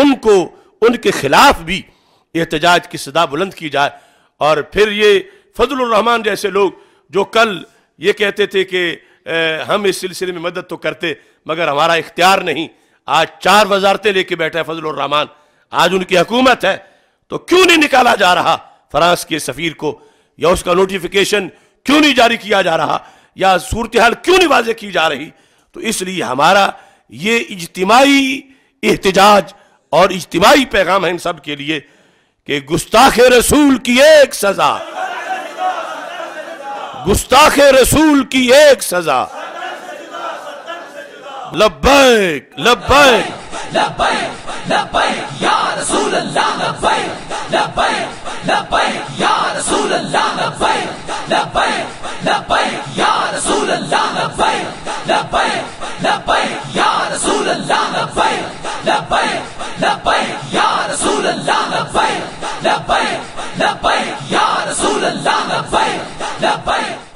उनको उनके खिलाफ भी एहतजाज की सदा बुलंद की जाए और फिर ये फजल रहमान जैसे लोग जो कल ये कहते थे कि हम इस सिलसिले में मदद तो करते मगर हमारा इख्तियार नहीं आज चार वजारतें लेके बैठे है फजलरहमान आज उनकी हुकूमत है तो क्यों नहीं निकाला जा रहा फ्रांस के सफ़ीर को या उसका नोटिफिकेशन क्यों नहीं जारी किया जा रहा या सूरत हाल क्यों नहीं वाजे की जा रही तो इसलिए हमारा ये इजतमाही एहतजाज और इजतमाही पैगाम है इन सब के लिए कि गुस्ताख रसूल की एक सजा गुस्ताख रसूल की एक सजा لبيك لبيك لبيك لبيك يا رسول الله لبيك لبيك لبيك يا رسول الله لبيك لبيك لبيك يا رسول الله لبيك لبيك لبيك يا رسول الله لبيك لبيك لبيك يا رسول الله لبيك لبيك لبيك يا رسول الله لبيك لبيك